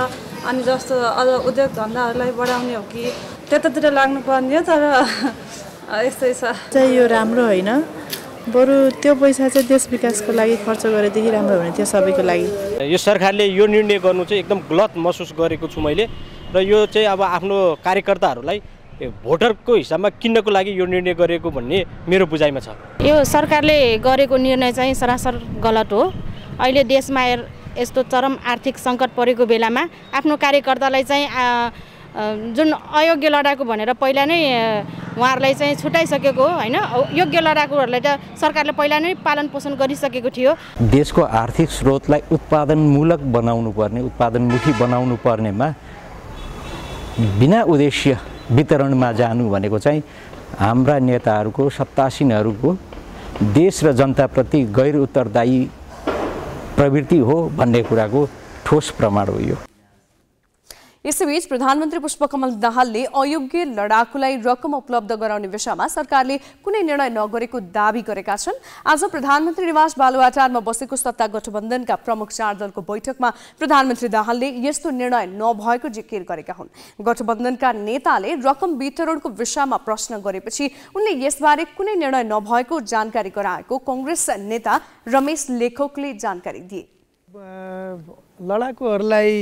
अनि जस्तो अझ उद्योग धन्दाहरूलाई बढाउने हो कि त्यतातिर लाग्नुपर्ने हो तर यस्तै छ चाहिँ यो राम्रो होइन बरु त्यो पैसा चाहिँ देश विकासको लागि खर्च गरेदेखि राम्रो हुने थियो सबैको लागि यो सरकारले यो निर्णय गर्नु चाहिँ एकदम गलत महसुस गरेको छु मैले र यो चाहिँ अब आफ्नो कार्यकर्ताहरूलाई भोटरको हिसाबमा किन्नको लागि यो निर्णय गरेको भन्ने मेरो बुझाइमा छ यो सरकारले गरेको निर्णय चाहिँ सरासर गलत हो अहिले देशमा यस्तो चरम आर्थिक सङ्कट परेको बेलामा आफ्नो कार्यकर्तालाई चाहिँ जुन अयोग्य लडाकु भनेर पहिला नै उहाँहरूलाई चाहिँ छुट्याइसकेको होइन योग्य लडाकुहरूलाई त सरकारले पहिला नै पालन पोषण गरिसकेको थियो देशको आर्थिक स्रोतलाई उत्पादनमूलक बनाउनु पर्ने उत्पादनमुखी बनाउनु पर्नेमा बिना उद्देश्य वितरणमा जानु भनेको चाहिँ हाम्रा नेताहरूको सत्तासीनहरूको देश र जनताप्रति गैर उत्तरदायी प्रवृत्ति हो भन्ने कुराको ठोस प्रमाण हो यो यसैबीच प्रधानमन्त्री पुष्पकमल दाहालले अयोग्य लडाकुलाई रकम उपलब्ध गराउने विषयमा सरकारले कुनै निर्णय नगरेको दावी गरेका छन् आज प्रधानमन्त्री निवास बालुवाटारमा बसेको सत्ता गठबन्धनका प्रमुख चार दलको बैठकमा प्रधानमन्त्री दाहालले यस्तो निर्णय नभएको जिकिर गरेका हुन् गठबन्धनका नेताले रकम वितरणको विषयमा प्रश्न गरेपछि उनले यसबारे कुनै निर्णय नभएको जानकारी गराएको कङ्ग्रेस नेता रमेश लेखकले जानकारी दिए लडाकुहरूलाई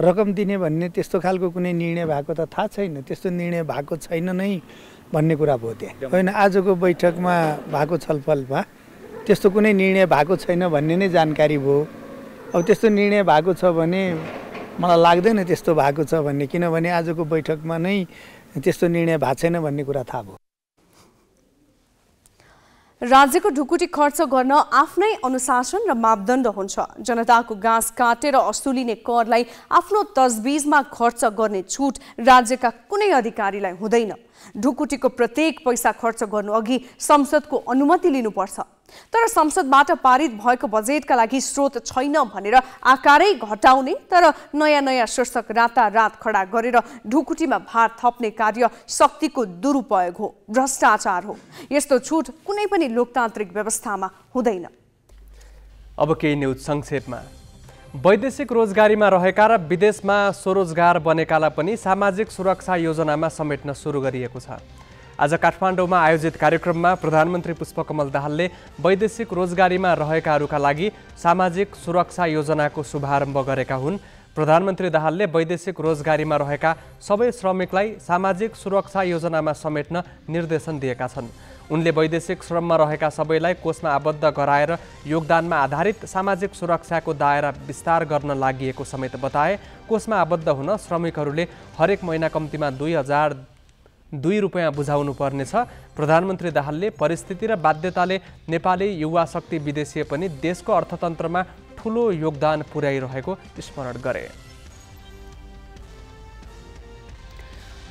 रकम दिने भन्ने त्यस्तो खालको कुनै निर्णय भएको त थाहा छैन त्यस्तो निर्णय भएको छैन नै भन्ने कुरा भयो त्यहाँ होइन आजको बैठकमा भएको छलफलमा त्यस्तो कुनै निर्णय भएको छैन भन्ने नै जानकारी भयो अब त्यस्तो निर्णय भएको छ भने मलाई लाग्दैन त्यस्तो भएको छ भन्ने किनभने आजको बैठकमा नै त्यस्तो निर्णय भएको छैन भन्ने कुरा थाहा भयो राज्यको ढुकुटी खर्च गर्न आफ्नै अनुशासन र मापदण्ड हुन्छ जनताको गाँस काटेर असुलिने करलाई आफ्नो तजबिजमा खर्च गर्ने छुट राज्यका कुनै अधिकारीलाई हुँदैन ढुकुटीको प्रत्येक पैसा खर्च गर्नु अघि संसदको अनुमति लिनुपर्छ तर संसदबाट पारित भएको बजेटका लागि स्रोत छैन भनेर आकारै घटाउने तर नयाँ नयाँ शीर्षक रातारात खडा गरेर ढुकुटीमा भार थप्ने कार्य शक्तिको दुरुपयोग हो भ्रष्टाचार हो यस्तो छुट कुनै पनि लोकतान्त्रिक व्यवस्थामा हुँदैन अब केही न्युज संक्षेपमा वैदेशिक रोजगारीमा रहेका र विदेशमा स्वरोजगार बनेकालाई पनि सामाजिक सुरक्षा योजनामा समेट्न सुरु गरिएको छ आज काठमाडौँमा आयोजित कार्यक्रममा प्रधानमन्त्री पुष्पकमल दाहालले वैदेशिक रोजगारीमा रहेकाहरूका लागि सामाजिक सुरक्षा योजनाको शुभारम्भ गरेका हुन् प्रधानमन्त्री दाहालले वैदेशिक रोजगारीमा रहेका सबै श्रमिकलाई सामाजिक सुरक्षा योजनामा समेट्न निर्देशन दिएका छन् उनले वैदेशिक श्रममा रहेका सबैलाई कोषमा आबद्ध गराएर योगदानमा आधारित सामाजिक सुरक्षाको दायरा विस्तार गर्न लागि समेत बताए कोषमा आबद्ध हुन श्रमिकहरूले हरेक महिना कम्तीमा दुई हजार दुई रुपियाँ बुझाउनु पर्नेछ प्रधानमन्त्री दाहालले परिस्थिति र बाध्यताले नेपाली युवा शक्ति विदेशीय पनि देशको अर्थतन्त्रमा ठुलो योगदान पुर्याइरहेको स्मरण गरे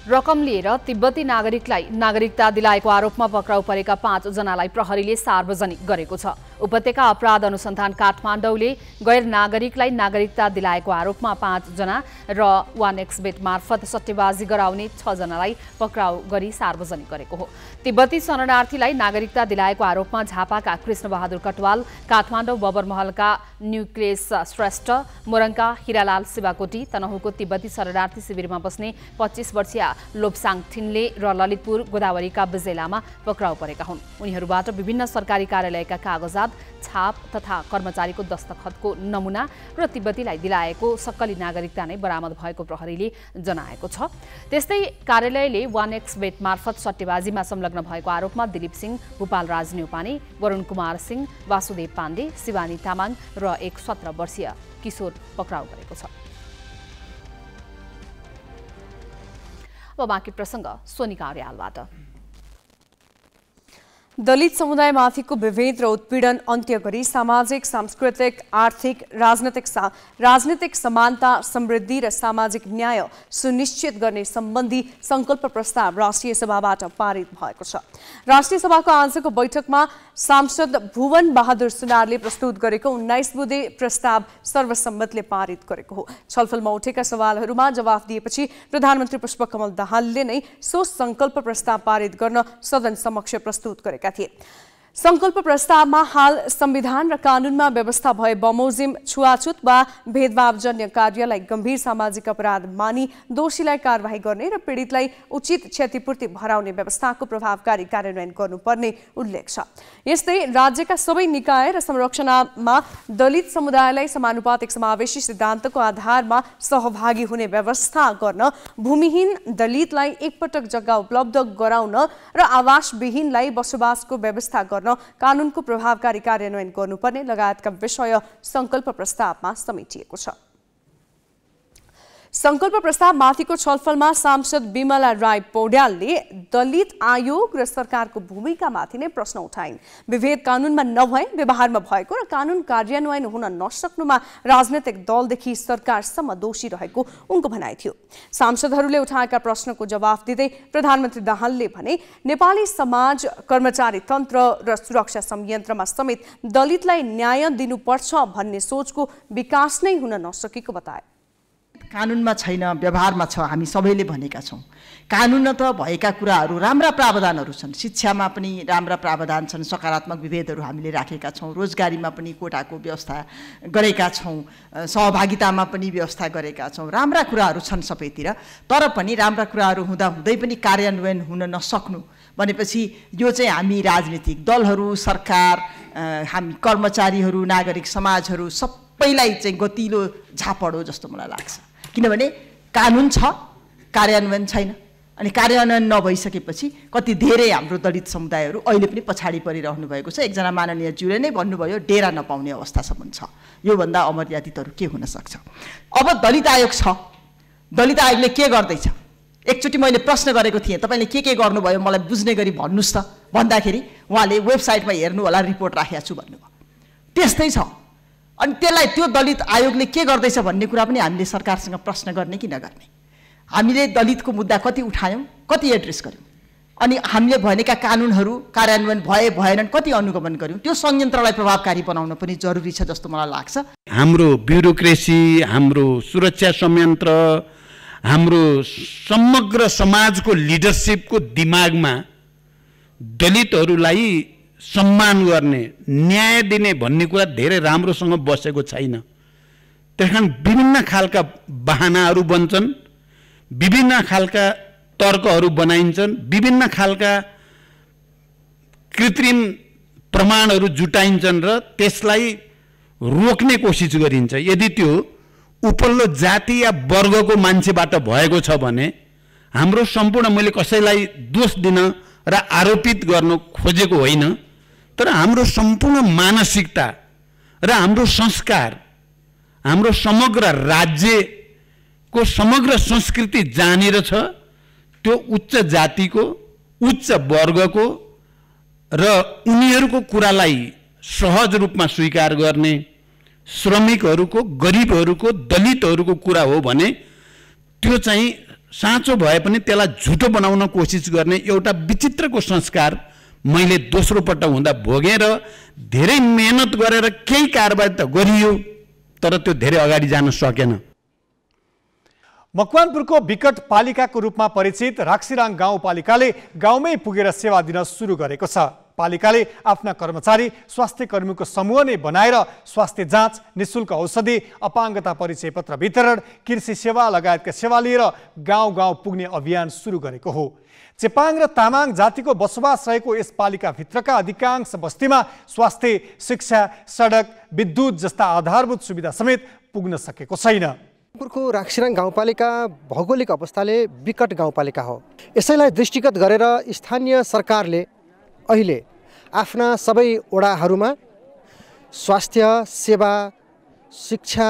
रकम लिएर तिब्बती नागरिकलाई नागरिकता दिलाएको आरोपमा पक्राउ परेका पाँचजनालाई प्रहरीले सार्वजनिक गरेको छ उपत्यका अपराध अनुसन्धान काठमाडौँले गैर नागरिकलाई नागरिकता दिलाएको आरोपमा पाँचजना र वान एक्सबेट मार्फत सट्टेबाजी गराउने छजनालाई पक्राउ गरी सार्वजनिक गरेको हो तिब्बती शरणार्थीलाई नागरिकता दिलाएको आरोपमा झापाका कृष्णबहादुर कटवाल काठमाडौँ बबरमहलका न्युक्लेस श्रेष्ठ मोरङका हिरालाल शिवाकोटी तनहुको तिब्बती शरणार्थी शिविरमा बस्ने पच्चिस वर्षीय लोपसाङ थिन्ले र ललितपुर गोदावरीका बिजेलामा पक्राउ परेका हुन् उनीहरूबाट विभिन्न सरकारी कार्यालयका कागजात छाप तथा कर्मचारीको दस्तखतको नमुना र तिब्बतीलाई दिलाएको सक्कली नागरिकता नै बरामद भएको प्रहरीले जनाएको छ त्यस्तै कार्यालयले वान एक्स बेट मार्फत सट्टेबाजीमा संलग्न भएको आरोपमा दिलीप सिंह भूपाल राज न्यौपाने वरुण कुमार सिंह वासुदेव पाण्डे शिवानी तामाङ र एक सत्र वर्षीय किशोर पक्राउ गरेको छ अब बाँकी प्रसङ्ग सोनिका अर्यालबाट दलित समुदायमाथिको विभेद र उत्पीडन अन्त्य गरी सामाजिक सांस्कृतिक आर्थिक राजनैतिक सा, राजनीतिक समानता समृद्धि र सामाजिक न्याय सुनिश्चित गर्ने सम्बन्धी संकल्प प्रस्ताव राष्ट्रिय सभाबाट पारित भएको छ राष्ट्रिय सभाको आजको बैठकमा सांसद भुवन बहादुर सुनारले प्रस्तुत गरेको उन्नाइस बुधे प्रस्ताव सर्वसम्मतले पारित गरेको हो छलफलमा उठेका सवालहरूमा जवाफ दिएपछि प्रधानमन्त्री पुष्पकमल दाहालले नै सो सङ्कल्प प्रस्ताव पारित गर्न सदन समक्ष प्रस्तुत गरेका Gracias. संकल्प प्रस्तावमा हाल संविधान र कानूनमा व्यवस्था भए बमोजिम छुवाछुत वा भेदभावजन्य कार्यलाई गम्भीर सामाजिक अपराध मानि दोषीलाई कारवाही गर्ने र पीडितलाई उचित क्षतिपूर्ति भराउने व्यवस्थाको प्रभावकारी कार्यान्वयन गर्नुपर्ने उल्लेख छ यस्तै राज्यका सबै निकाय र संरक्षणमा दलित समुदायलाई समानुपातिक समावेशी सिद्धान्तको आधारमा सहभागी हुने व्यवस्था गर्न भूमिहीन दलितलाई एकपटक जग्गा उपलब्ध गराउन र आवासविहीनलाई बसोबासको व्यवस्था गर्न गर्न कानूनको प्रभावकारी कार्यान्वयन गर्नुपर्ने लगायतका विषय संकल्प प्रस्तावमा समेटिएको छ संकल्प प्रस्ताव माथिको छलफलमा सांसद विमला राई पौड्यालले दलित आयोग र सरकारको भूमिकामाथि नै प्रश्न उठाइन् विभेद कानूनमा नभए व्यवहारमा भएको र कानून कार्यान्वयन हुन नसक्नुमा राजनैतिक दलदेखि सरकारसम्म दोषी रहेको उनको भनाइ थियो सांसदहरूले उठाएका प्रश्नको जवाफ दिँदै प्रधानमन्त्री दाहालले भने नेपाली समाज कर्मचारी तन्त्र र सुरक्षा संयन्त्रमा समेत दलितलाई न्याय दिनुपर्छ भन्ने सोचको विकास नै हुन नसकेको बताए कानुनमा छैन व्यवहारमा छ हामी सबैले भनेका छौँ कानुन त भएका कुराहरू राम्रा प्रावधानहरू छन् शिक्षामा पनि राम्रा प्रावधान छन् सकारात्मक विभेदहरू हामीले राखेका छौँ रोजगारीमा पनि कोटाको व्यवस्था गरेका छौँ सहभागितामा पनि व्यवस्था गरेका छौँ राम्रा कुराहरू छन् सबैतिर तर पनि राम्रा कुराहरू हुँदा हुँदै पनि कार्यान्वयन हुन नसक्नु भनेपछि यो चाहिँ हामी राजनीतिक दलहरू सरकार हामी कर्मचारीहरू नागरिक समाजहरू सबैलाई चाहिँ गतिलो झापड हो जस्तो मलाई लाग्छ किनभने कानुन छ कार्यान्वयन छैन अनि कार्यान्वयन नभइसकेपछि कति धेरै हाम्रो दलित समुदायहरू अहिले पनि पछाडि परिरहनु भएको छ एकजना माननीय ज्यूले नै भन्नुभयो डेरा नपाउने अवस्थासम्म छ योभन्दा अमर्यादितहरू के हुनसक्छ अब दलित आयोग छ दलित आयोगले के गर्दैछ एकचोटि मैले प्रश्न गरेको थिएँ तपाईँले के के गर्नुभयो मलाई बुझ्ने गरी भन्नुहोस् त भन्दाखेरि उहाँले वेबसाइटमा हेर्नु होला रिपोर्ट राखेको छु भन्नुभयो त्यस्तै छ अनि त्यसलाई त्यो दलित आयोगले के गर्दैछ भन्ने कुरा पनि हामीले सरकारसँग प्रश्न गर्ने कि नगर्ने हामीले दलितको मुद्दा कति उठायौँ कति एड्रेस गऱ्यौँ अनि हामीले भनेका कानुनहरू कार्यान्वयन भए भएनन् कति अनुगमन गऱ्यौँ त्यो संयन्त्रलाई प्रभावकारी बनाउन पनि जरुरी छ जस्तो मलाई लाग्छ हाम्रो ब्युरोक्रेसी हाम्रो सुरक्षा संयन्त्र हाम्रो समग्र समाजको लिडरसिपको दिमागमा दलितहरूलाई सम्मान गर्ने न्याय दिने भन्ने कुरा धेरै राम्रोसँग बसेको छैन त्यस कारण विभिन्न खालका बाहनाहरू बन्छन् विभिन्न खालका तर्कहरू बनाइन्छन् विभिन्न खालका कृत्रिम प्रमाणहरू जुटाइन्छन् र त्यसलाई रोक्ने कोसिस गरिन्छ यदि त्यो उपल्लो जाति या वर्गको मान्छेबाट भएको छ भने हाम्रो सम्पूर्ण मैले कसैलाई दोष दिन र आरोपित गर्न खोजेको होइन तर हाम्रो सम्पूर्ण मानसिकता र हाम्रो संस्कार हाम्रो समग्र राज्यको समग्र संस्कृति जानेर छ त्यो उच्च जातिको उच्च वर्गको र उनीहरूको कुरालाई सहज रूपमा स्वीकार गर्ने श्रमिकहरूको गरिबहरूको दलितहरूको कुरा हो भने त्यो चाहिँ साँचो भए पनि त्यसलाई झुटो बनाउन कोसिस गर्ने एउटा विचित्रको संस्कार मैले दोस्रो पटक हुँदा भोगेर धेरै मेहनत गरेर केही कारबाही त गरियो तर त्यो धेरै अगाडि जान सकेन मकवानपुरको विकट पालिकाको रूपमा परिचित राक्सिराङ गाउँपालिकाले गाउँमै पुगेर सेवा दिन सुरु गरेको छ पालिकाले आफ्ना कर्मचारी स्वास्थ्य कर्मीको समूह नै बनाएर स्वास्थ्य जाँच निशुल्क औषधि अपाङ्गता परिचय पत्र वितरण कृषि सेवा लगायतका सेवा लिएर गाउँ गाउँ पुग्ने अभियान सुरु गरेको हो चेपाङ र तामाङ जातिको बसोबास रहेको यस पालिकाभित्रका अधिकांश बस्तीमा स्वास्थ्य शिक्षा सडक विद्युत जस्ता आधारभूत सुविधा समेत पुग्न सकेको छैन पुरको राक्सिराङ गाउँपालिका भौगोलिक अवस्थाले विकट गाउँपालिका हो यसैलाई दृष्टिगत गरेर स्थानीय सरकारले अहिले आफ्ना सबै वडाहरूमा स्वास्थ्य सेवा शिक्षा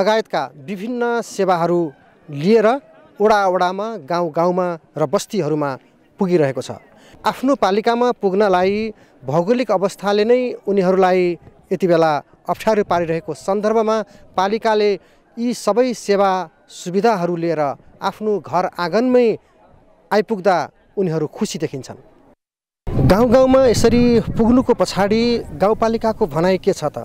लगायतका विभिन्न सेवाहरू लिएर वडा वडामा गाउँ गाउँमा र बस्तीहरूमा पुगिरहेको छ आफ्नो पालिकामा पुग्नलाई भौगोलिक अवस्थाले नै उनीहरूलाई यति बेला अप्ठ्यारो पारिरहेको सन्दर्भमा पालिकाले यी सबै सेवा सुविधाहरू लिएर आफ्नो घर आँगनमै आइपुग्दा उनीहरू खुसी देखिन्छन् गाउँ गाउँमा यसरी पुग्नुको पछाडि गाउँपालिकाको भनाइ के छ त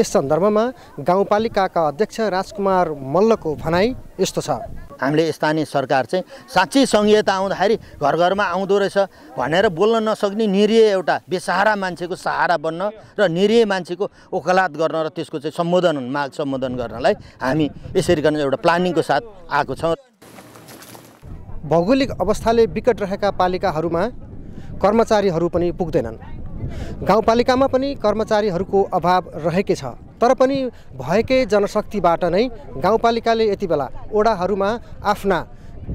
यस सन्दर्भमा गाउँपालिकाका अध्यक्ष राजकुमार मल्लको भनाइ यस्तो छ हामीले स्थानीय सरकार चाहिँ साँच्चै सङ्घीयता आउँदाखेरि घर घरमा आउँदो रहेछ भनेर बोल्न नसक्ने निरीह एउटा बेसहारा मान्छेको सहारा बन्न र निरीह मान्छेको ओकलात गर्न र त्यसको चाहिँ सम्बोधन माग सम्बोधन गर्नलाई हामी यसरी गर्न एउटा प्लानिङको साथ आएको छौँ भौगोलिक अवस्थाले विकट रहेका पालिकाहरूमा कर्मचारीहरू पनि पुग्दैनन् गाउँपालिकामा पनि कर्मचारीहरूको अभाव रहेकै छ तर पनि भएकै जनशक्तिबाट नै गाउँपालिकाले यति बेला ओडाहरूमा आफ्ना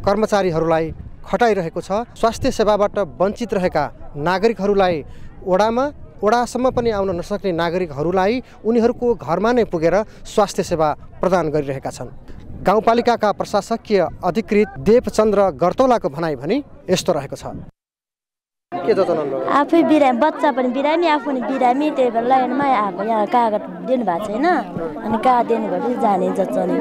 कर्मचारीहरूलाई खटाइरहेको छ स्वास्थ्य सेवाबाट वञ्चित रहेका नागरिकहरूलाई ओडामा ओडासम्म पनि आउन नसक्ने नागरिकहरूलाई उनीहरूको घरमा नै पुगेर स्वास्थ्य सेवा प्रदान गरिरहेका छन् गाउँपालिकाका प्रशासकीय अधिकृत देवचन्द्र गर्तौलाको भनाइ भने यस्तो रहेको छ आफै बिरामी बच्चा पनि बिरामी आफू पनि बिरामी त्यही भएर लाइनमा आएको यहाँ कागज दिनुभएको छैन अनि कागज भने जाने जाने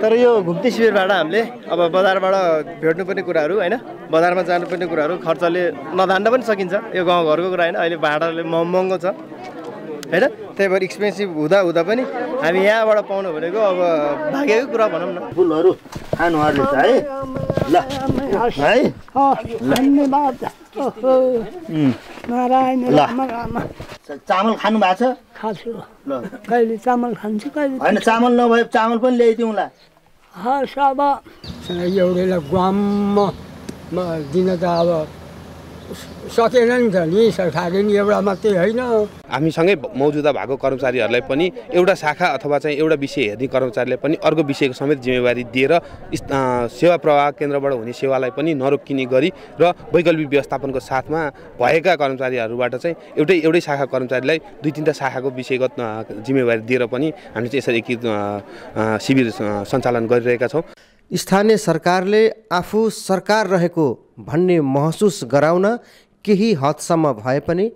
तर यो घुम्ती शिविरबाट हामीले अब बजारबाट भेट्नुपर्ने कुराहरू होइन बजारमा जानुपर्ने कुराहरू खर्चले नधान्न पनि सकिन्छ यो गाउँघरको कुरा होइन अहिले भाडाले महँगो छ होइन त्यही भएर एक्सपेन्सिभ हुँदा हुँदा पनि हामी यहाँबाट पाउनु भनेको अब भाग्यकै कुरा भनौँ न फुलहरू खानुहरूले है ल है धन्यवाद नारायण राम राम चामल खानु भएको छ खान्छु ल कहिले चामल खान्छु कहिले होइन चामल नभए चामल पनि ल्याइदिउँला हस् अब एउटैलाई गुवाममा दिन त अब सकेनन् त नि सरकारले नि एउटा मात्रै होइन हामीसँगै मौजुदा भएको कर्मचारीहरूलाई पनि एउटा शाखा अथवा चाहिँ एउटा विषय हेर्ने कर्मचारीलाई पनि अर्को विषयको समेत जिम्मेवारी दिएर सेवा प्रवाह केन्द्रबाट हुने सेवालाई पनि नरोकिने गरी र वैकल्पिक व्यवस्थापनको साथमा भएका कर्मचारीहरूबाट चाहिँ एउटै एउटै शाखा कर्मचारीलाई दुई तिनवटा शाखाको विषयगत जिम्मेवारी दिएर पनि हामी चाहिँ यसरी एकीकृत शिविर सञ्चालन गरिरहेका छौँ स्थानीय सरकारले आफू सरकार रहेको भन्ने महसुस गराउन केही हदसम्म भए पनि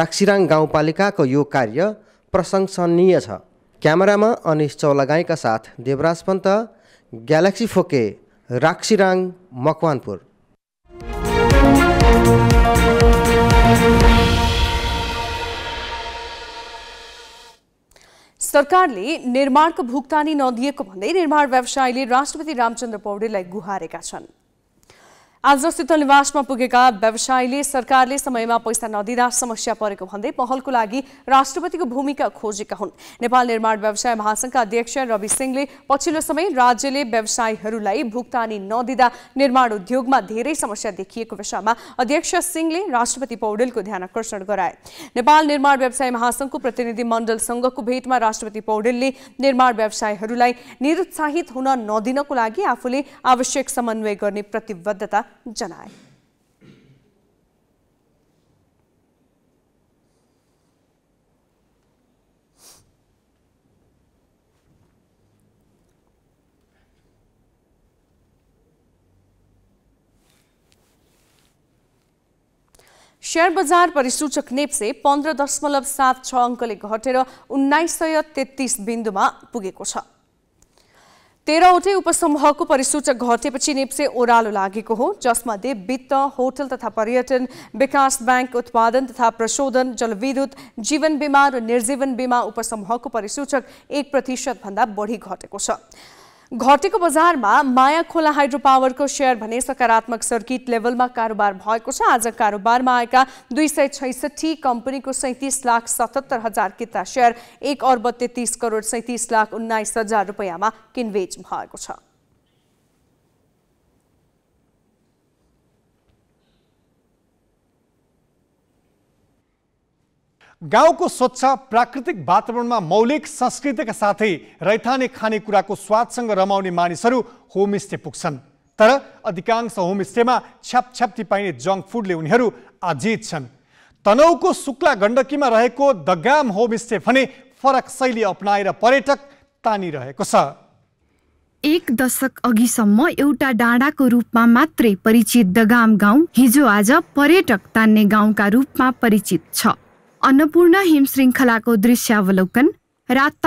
राक्सिराङ गाउँपालिकाको यो कार्य प्रशंसनीय छ क्यामेरामा अनिश चौलागाईका साथ देवराज पन्त ग्यालेक्सी फोके राक्सिराङ मकवानपुर सरकारले निर्माणको भुक्तानी नदिएको भन्दै निर्माण व्यवसायीले राष्ट्रपति रामचन्द्र पौडेललाई गुहारेका छन् आज निवासमा पुगेका व्यवसायीले सरकारले समयमा पैसा नदिँदा समस्या परेको भन्दै पहलको लागि राष्ट्रपतिको भूमिका खोजेका हुन् नेपाल निर्माण व्यवसाय महासंघका अध्यक्ष रवि सिंहले पछिल्लो समय राज्यले व्यवसायीहरूलाई भुक्तानी नदिँदा निर्माण उद्योगमा धेरै समस्या देखिएको विषयमा अध्यक्ष सिंहले राष्ट्रपति पौडेलको ध्यान आकर्षण गराए नेपाल निर्माण व्यवसाय महासंघको प्रतिनिधि मण्डलसँगको भेटमा राष्ट्रपति पौडेलले निर्माण व्यवसायहरूलाई निरुत्साहित हुन नदिनको लागि आफूले आवश्यक समन्वय गर्ने प्रतिबद्धता जनाए शेयर बजार परिसूचक नेप्से पन्ध्र दशमलव सात छ अङ्कले घटेर उन्नाइस सय तेत्तिस बिन्दुमा पुगेको छ तेरहवटे उपसमूह को परिसूचक घटे नेप्से ओहालो लगे हो जिसमदे वित्त होटल तथा पर्यटन विकास बैंक उत्पादन तथा प्रशोधन जलविद्युत जीवन बीमा र निर्जीवन बीमा उपसमूह को परिसूचक एक प्रतिशत भाग बढी घटे घटेको बजारमा माया खोला हाइड्रो पावरको सेयर भने सकारात्मक सर्किट लेभलमा कारोबार भएको छ आज कारोबारमा आएका दुई सय छैसठी कम्पनीको सैँतिस लाख सतहत्तर हजार किता सेयर एक अर्ब तेत्तिस करोड सैतिस लाख उन्नाइस हजार रुपियाँमा किनबेच भएको छ गाउँको स्वच्छ प्राकृतिक वातावरणमा मौलिक संस्कृतिका साथै रैथाने खानेकुराको स्वादसँग रमाउने मानिसहरू होमस्टे पुग्छन् तर अधिकांश होमस्टेमा छ्यापछ्याप्ती पाइने जङ्क फुडले उनीहरू आजित छन् तनहुको शुक्ला गण्डकीमा रहेको द दगाम होमस्टे भने फरक शैली अप्नाएर पर्यटक तानिरहेको छ एक दशक अघिसम्म एउटा डाँडाको रूपमा मात्रै परिचित दगाम गाउँ हिजो आज पर्यटक तान्ने गाउँका रूपमा परिचित छ अन्नपूर्ण हिम श्रृङ्खलाको दृश्यावलोकन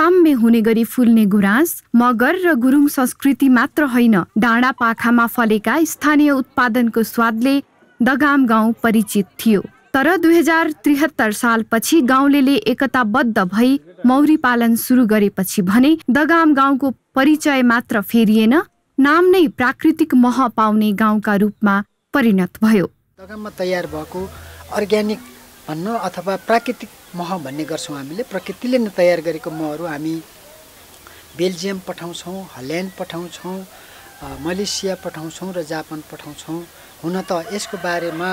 ताम्बे हुने गरी फुल्ने गुराँस मगर र गुरुङ संस्कृति मात्र होइन डाँडा पाखामा फलेका स्थानीय उत्पादनको स्वादले दगाम गाउँ परिचित थियो तर दुई हजार त्रिहत्तर सालपछि गाउँले एकताबद्ध भई मौरी पालन सुरु गरेपछि भने दगाम गाउँको परिचय मात्र फेरिएन नाम नै प्राकृतिक मह पाउने गाउँका रूपमा परिणत भयो दगाममा तयार भएको अर्ग्यानिक भन्न अथवा प्राकृतिक मह भन्ने गर्छौँ हामीले प्रकृतिले नै तयार गरेको महहरू हामी बेल्जियम पठाउँछौँ हल्यान्ड पठाउँछौँ मलेसिया पठाउँछौँ र जापान पठाउँछौँ हुन त यसको बारेमा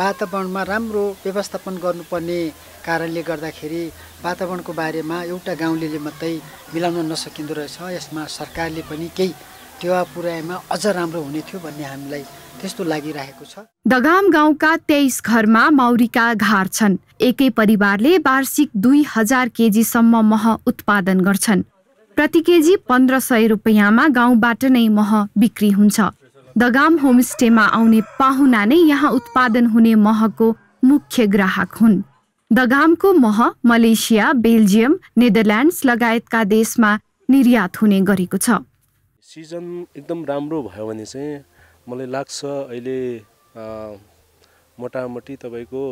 वातावरणमा राम्रो व्यवस्थापन गर्नुपर्ने कारणले गर्दाखेरि वातावरणको बारेमा एउटा गाउँले मात्रै मिलाउन नसकिँदो रहेछ यसमा सरकारले पनि केही टेवा पुर्याएमा अझ राम्रो हुने थियो भन्ने हामीलाई त्यस्तो लागिरहेको छ दगाम गाउँका तेइस घरमा मौरीका घार छन् एकै परिवारले वार्षिक दुई हजार केजीसम्म मह उत्पादन गर्छन् प्रति केजी पन्ध्र सय रुपियाँमा गाउँबाट नै मह बिक्री हुन्छ दगाम होमस्टेमा आउने पाहुना नै यहाँ उत्पादन हुने महको मुख्य ग्राहक हुन् दगामको मह मलेसिया बेल्जियम नेदरल्यान्ड्स लगायतका देशमा निर्यात हुने गरेको छ सिजन एकदम राम्रो भयो भने चाहिँ मलाई लाग्छ अहिले मोटामोटी तपाईँको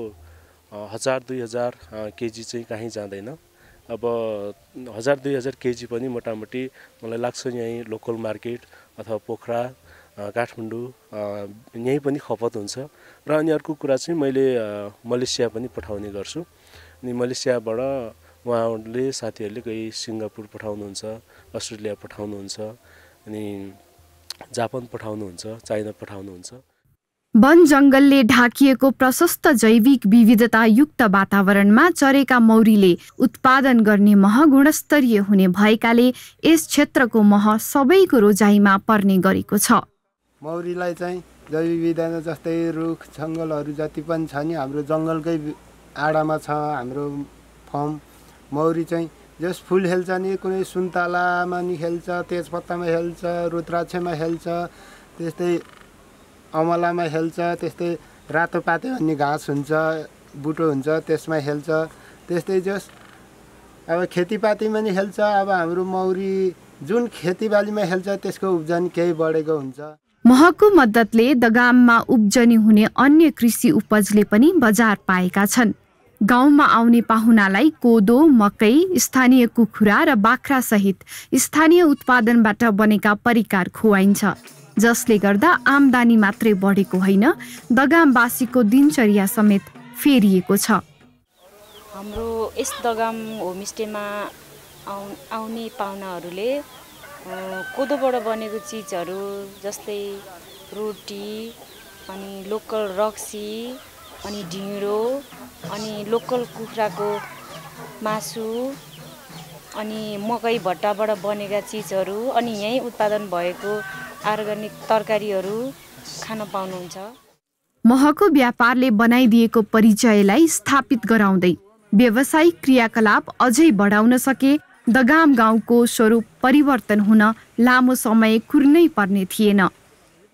हजार दुई हजार केजी चाहिँ कहीँ जाँदैन अब हजार दुई हजार केजी पनि मोटामोटी मलाई लाग्छ यहीँ लोकल मार्केट अथवा पोखरा काठमाडौँ यहीँ पनि खपत हुन्छ र अनि अर्को कुरा चाहिँ मैले मलेसिया पनि पठाउने गर्छु अनि मलेसियाबाट उहाँहरूले साथीहरूले कोही सिङ्गापुर पठाउनुहुन्छ अस्ट्रेलिया पठाउनुहुन्छ अनि जापान पठाउनुहुन्छ चाइना पठाउनुहुन्छ वन जङ्गलले ढाकिएको प्रशस्त जैविक विविधतायुक्त वातावरणमा चरेका मौरीले उत्पादन गर्ने मह गुणस्तरीय हुने भएकाले यस क्षेत्रको मह सबैको रोजाइमा पर्ने गरेको छ मौरीलाई चाहिँ जैविक विविधता जस्तै रुख जङ्गलहरू जति पनि छ नि हाम्रो जङ्गलकै आडामा छ हाम्रो फर्म मौरी चाहिँ जस फुल हेल्छ नि कुनै सुन्तलामा नि खेल्छ तेजपत्तामा हेल्छ रुद्राक्षमा हेल्छ त्यस्तै अमलामा हेल्छ त्यस्तै रातो रातोपाते भन्ने घाँस हुन्छ बुटो हुन्छ त्यसमा हेल्छ त्यस्तै जस अब खेतीपातीमा नि हेल्छ अब हाम्रो मौरी जुन खेतीबालीमा हेल्छ त्यसको उब्जनी केही बढेको हुन्छ महको मद्दतले दगाममा उब्जनी हुने अन्य कृषि उपजले पनि बजार पाएका छन् गाउँमा आउने पाहुनालाई कोदो मकै स्थानीय कुखुरा र बाख्रा सहित स्थानीय उत्पादनबाट बनेका परिकार खुवाइन्छ जसले गर्दा आमदानी मात्रै बढेको होइन दगामवासीको दिनचर्या समेत फेरिएको छ हाम्रो यस दगाम होमस्टेमा आउ आउने पाहुनाहरूले कोदोबाट बनेको चिजहरू जस्तै रोटी अनि लोकल रक्सी अनि ढिँडो अनि लोकल कुखुराको मासु अनि मकै भट्टाबाट बनेका चिजहरू अनि यहीँ उत्पादन भएको अर्ग्यानिक तरकारीहरू खान पाउनुहुन्छ महको व्यापारले बनाइदिएको परिचयलाई स्थापित गराउँदै व्यावसायिक क्रियाकलाप अझै बढाउन सके दगाम गाउँको स्वरूप परिवर्तन हुन लामो समय कुर्नै पर्ने थिएन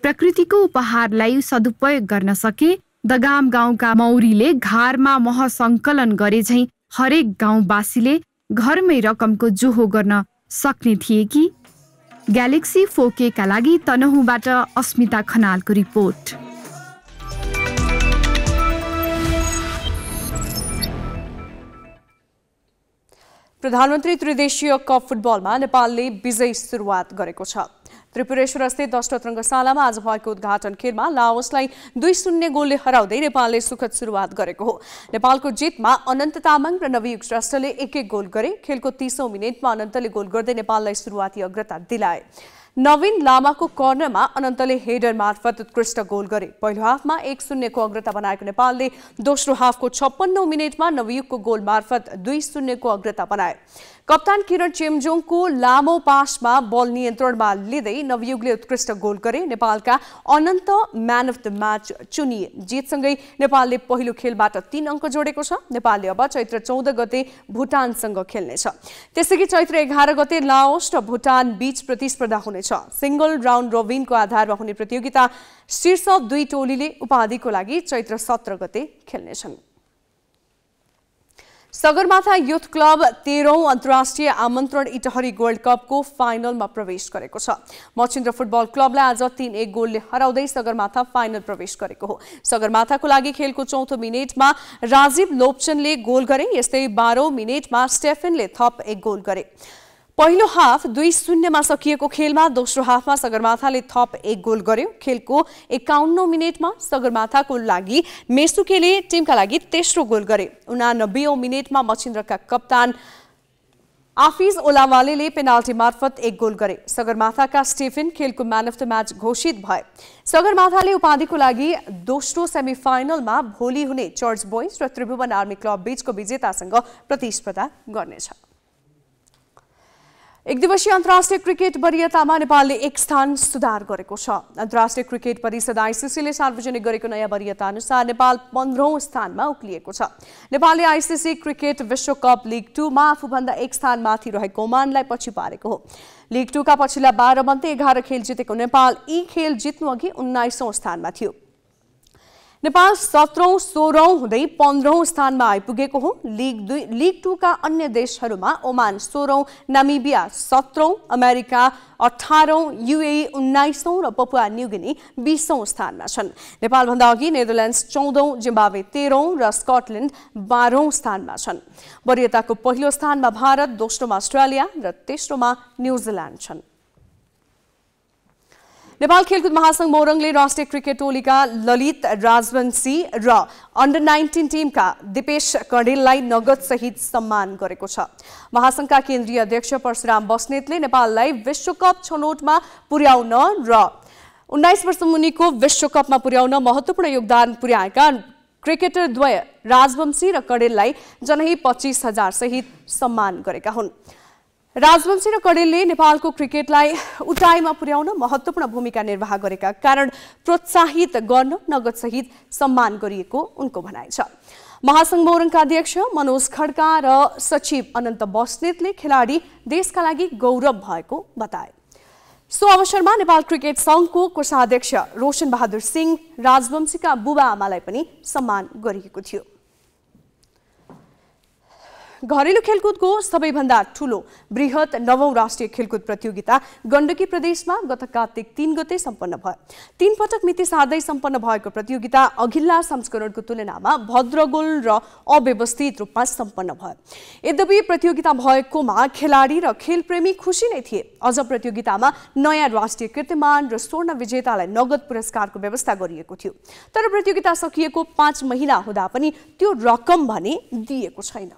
प्रकृतिको उपहारलाई सदुपयोग गर्न सके दगाम गाउँका मौरीले घरमा मह सङ्कलन गरे झै हरेक गाउँवासीले घरमै रकमको जोहो गर्न सक्ने थिए कि ग्यालेक्सी फोकेका लागि तनहुबाट अस्मिता खनालको रिपोर्ट प्रधानमन्त्री त्रिदेशीय कप फुटबलमा नेपालले विजयी सुरुवात गरेको छ त्रिपुरेश्वरस्थित अष्ट रङ्गशालामा आज भएको उद्घाटन खेलमा लाओसलाई दुई शून्य गोलले हराउँदै नेपालले सुखद सुरुवात गरेको हो नेपालको जितमा अनन्त तामाङ र नवयुग श्रेष्ठले एक एक गोल गरे खेलको तीसौँ मिनटमा अनन्तले गोल गर्दै नेपाललाई सुरुवाती अग्रता दिलाए नवीन लामाको कर्नरमा अनन्तले हेडर मार्फत उत्कृष्ट गोल गरे पहिलो हाफमा एक शून्यको अग्रता बनाएको नेपालले दोस्रो हाफको छप्पन्नौ मिनटमा नवयुगको गोल मार्फत दुई शून्यको अग्रता बनाए कप्तान किरण चेम्जोङको लामो पासमा बल नियन्त्रणमा लिँदै नवयुगले उत्कृष्ट गोल गरे नेपालका Ananta man of the match चुनिए जितसँगै नेपालले पहिलो खेलबाट तीन अङ्क जोडेको छ नेपालले अब चैत्र चौध गते भुटानसँग खेल्नेछ त्यसै चैत्र एघार गते लाओस र भुटान बीच प्रतिस्पर्धा हुनेछ सिङ्गल राउन्ड रोबिनको आधारमा हुने प्रतियोगिता शीर्ष दुई टोलीले उपाधिको लागि चैत्र सत्र गते खेल्नेछन् सगरमाथा युथ क्लब तेह्रौँ अन्तर्राष्ट्रिय आमन्त्रण इटहरी गोल्ड कपको फाइनलमा प्रवेश गरेको छ मछिन्द्र फुटबल क्लबलाई आज तीन एक गोलले हराउँदै सगरमाथा फाइनल प्रवेश गरेको हो सगरमाथाको लागि खेलको चौथो मिनेटमा राजीव लोपचनले गोल गरे यस्तै बाह्रौँ मिनेटमा स्टेफेनले थप एक गोल गरे पहिलो हाफ दुई शून्यमा सकिएको खेलमा दोस्रो हाफमा सगरमाथाले थप एक गोल गर्यो खेलको एकाउन्नौ मिनटमा सगरमाथाको लागि मेसुकेले टिमका लागि तेस्रो गोल गरे उनानब्बेौँ मिनटमा मछिन्द्रका कप्तान आफिज ओलावाले पेनाल्टी मार्फत एक गोल गरे सगरमाथाका स्टिफेन खेलको म्यान अफ द म्याच घोषित भए सगरमाथाले उपाधिको लागि दोस्रो सेमी फाइनलमा भोलि हुने चर्च बोइज र त्रिभुवन आर्मी क्लब बीचको विजेतासँग प्रतिस्पर्धा गर्नेछ एक दिवसीय अन्तर्राष्ट्रिय क्रिकेट वरियतामा नेपालले एक स्थान सुधार गरेको छ अन्तर्राष्ट्रिय क्रिकेट परिषद आइसिसीले सार्वजनिक गरेको नयाँ वरियता अनुसार नेपाल पन्ध्रौँ स्थानमा उक्लिएको छ नेपालले आइसिसी क्रिकेट विश्वकप लिग टूमा आफूभन्दा एक स्थान माथि रहेको मानलाई पछि पारेको हो लिग टूका पछिल्ला बाह्र मध्ये एघार खेल जितेको नेपाल यी खेल जित्नु अघि उन्नाइसौँ स्थानमा थियो नेपाल सत्रौँ सोह्रौँ हुँदै पन्ध्रौँ स्थानमा आइपुगेको हो लिग दुई लिग टूका अन्य देशहरूमा ओमान सोह्रौँ नामिबिया सत्रौँ अमेरिका अठारौँ युए उन्नाइसौँ र पपुवा न्युगिनी बिसौँ स्थानमा छन् नेपालभन्दा अघि नेदरल्यान्ड्स चौधौँ जिम्बावे तेह्रौँ र स्कटल्यान्ड बाह्रौँ स्थानमा छन् वरियताको पहिलो स्थानमा भारत दोस्रोमा अस्ट्रेलिया र तेस्रोमा न्युजिल्यान्ड छन् नेपाल खेलकुद महासंघ मोरङले राष्ट्रिय क्रिकेट टोलीका ललित राजवंशी र अन्डर नाइन्टिन टिमका दिपेश कडेललाई नगदसहित सम्मान गरेको छ महासंघका केन्द्रीय अध्यक्ष परशुराम बस्नेतले नेपाललाई विश्वकप छनौटमा पुर्याउन र उन्नाइस वर्ष मुनिको विश्वकपमा पुर्याउन महत्त्वपूर्ण योगदान पुर्याएका क्रिकेटर क्रिकेटरद्वय राजवंशी र कडेललाई जनै पच्चिस हजार सहित सम्मान गरेका हुन् राजवंशी र कडेलले नेपालको क्रिकेटलाई उचाइमा पुर्याउन महत्त्वपूर्ण भूमिका निर्वाह गरेका कारण प्रोत्साहित गर्न नगदसहित सम्मान गरिएको उनको भनाइ छ महासङ्घ मोरङका अध्यक्ष मनोज खड्का र सचिव अनन्त बस्नेतले खेलाडी देशका लागि गौरव भएको बताए सो अवसरमा नेपाल क्रिकेट संघको कोषाध्यक्ष रोशन बहादुर सिंह राजवंशीका बुबा आमालाई पनि सम्मान गरिएको थियो घरेलु खेलकुदको सबैभन्दा ठुलो वृहत नवौं राष्ट्रिय खेलकुद प्रतियोगिता गण्डकी प्रदेशमा गत कार्तिक तीन गते सम्पन्न भयो तीन पटक मिति सार्दै सम्पन्न भएको प्रतियोगिता अघिल्ला संस्करणको तुलनामा भद्रगोल र अव्यवस्थित रूपमा सम्पन्न भयो यद्यपि प्रतियोगिता भएकोमा खेलाडी र खेलप्रेमी खुसी नै थिए अझ प्रतियोगितामा नयाँ राष्ट्रिय कीर्तिमान र स्वर्ण विजेतालाई नगद पुरस्कारको व्यवस्था गरिएको थियो तर प्रतियोगिता सकिएको पाँच महिना हुँदा पनि त्यो रकम भने दिएको छैन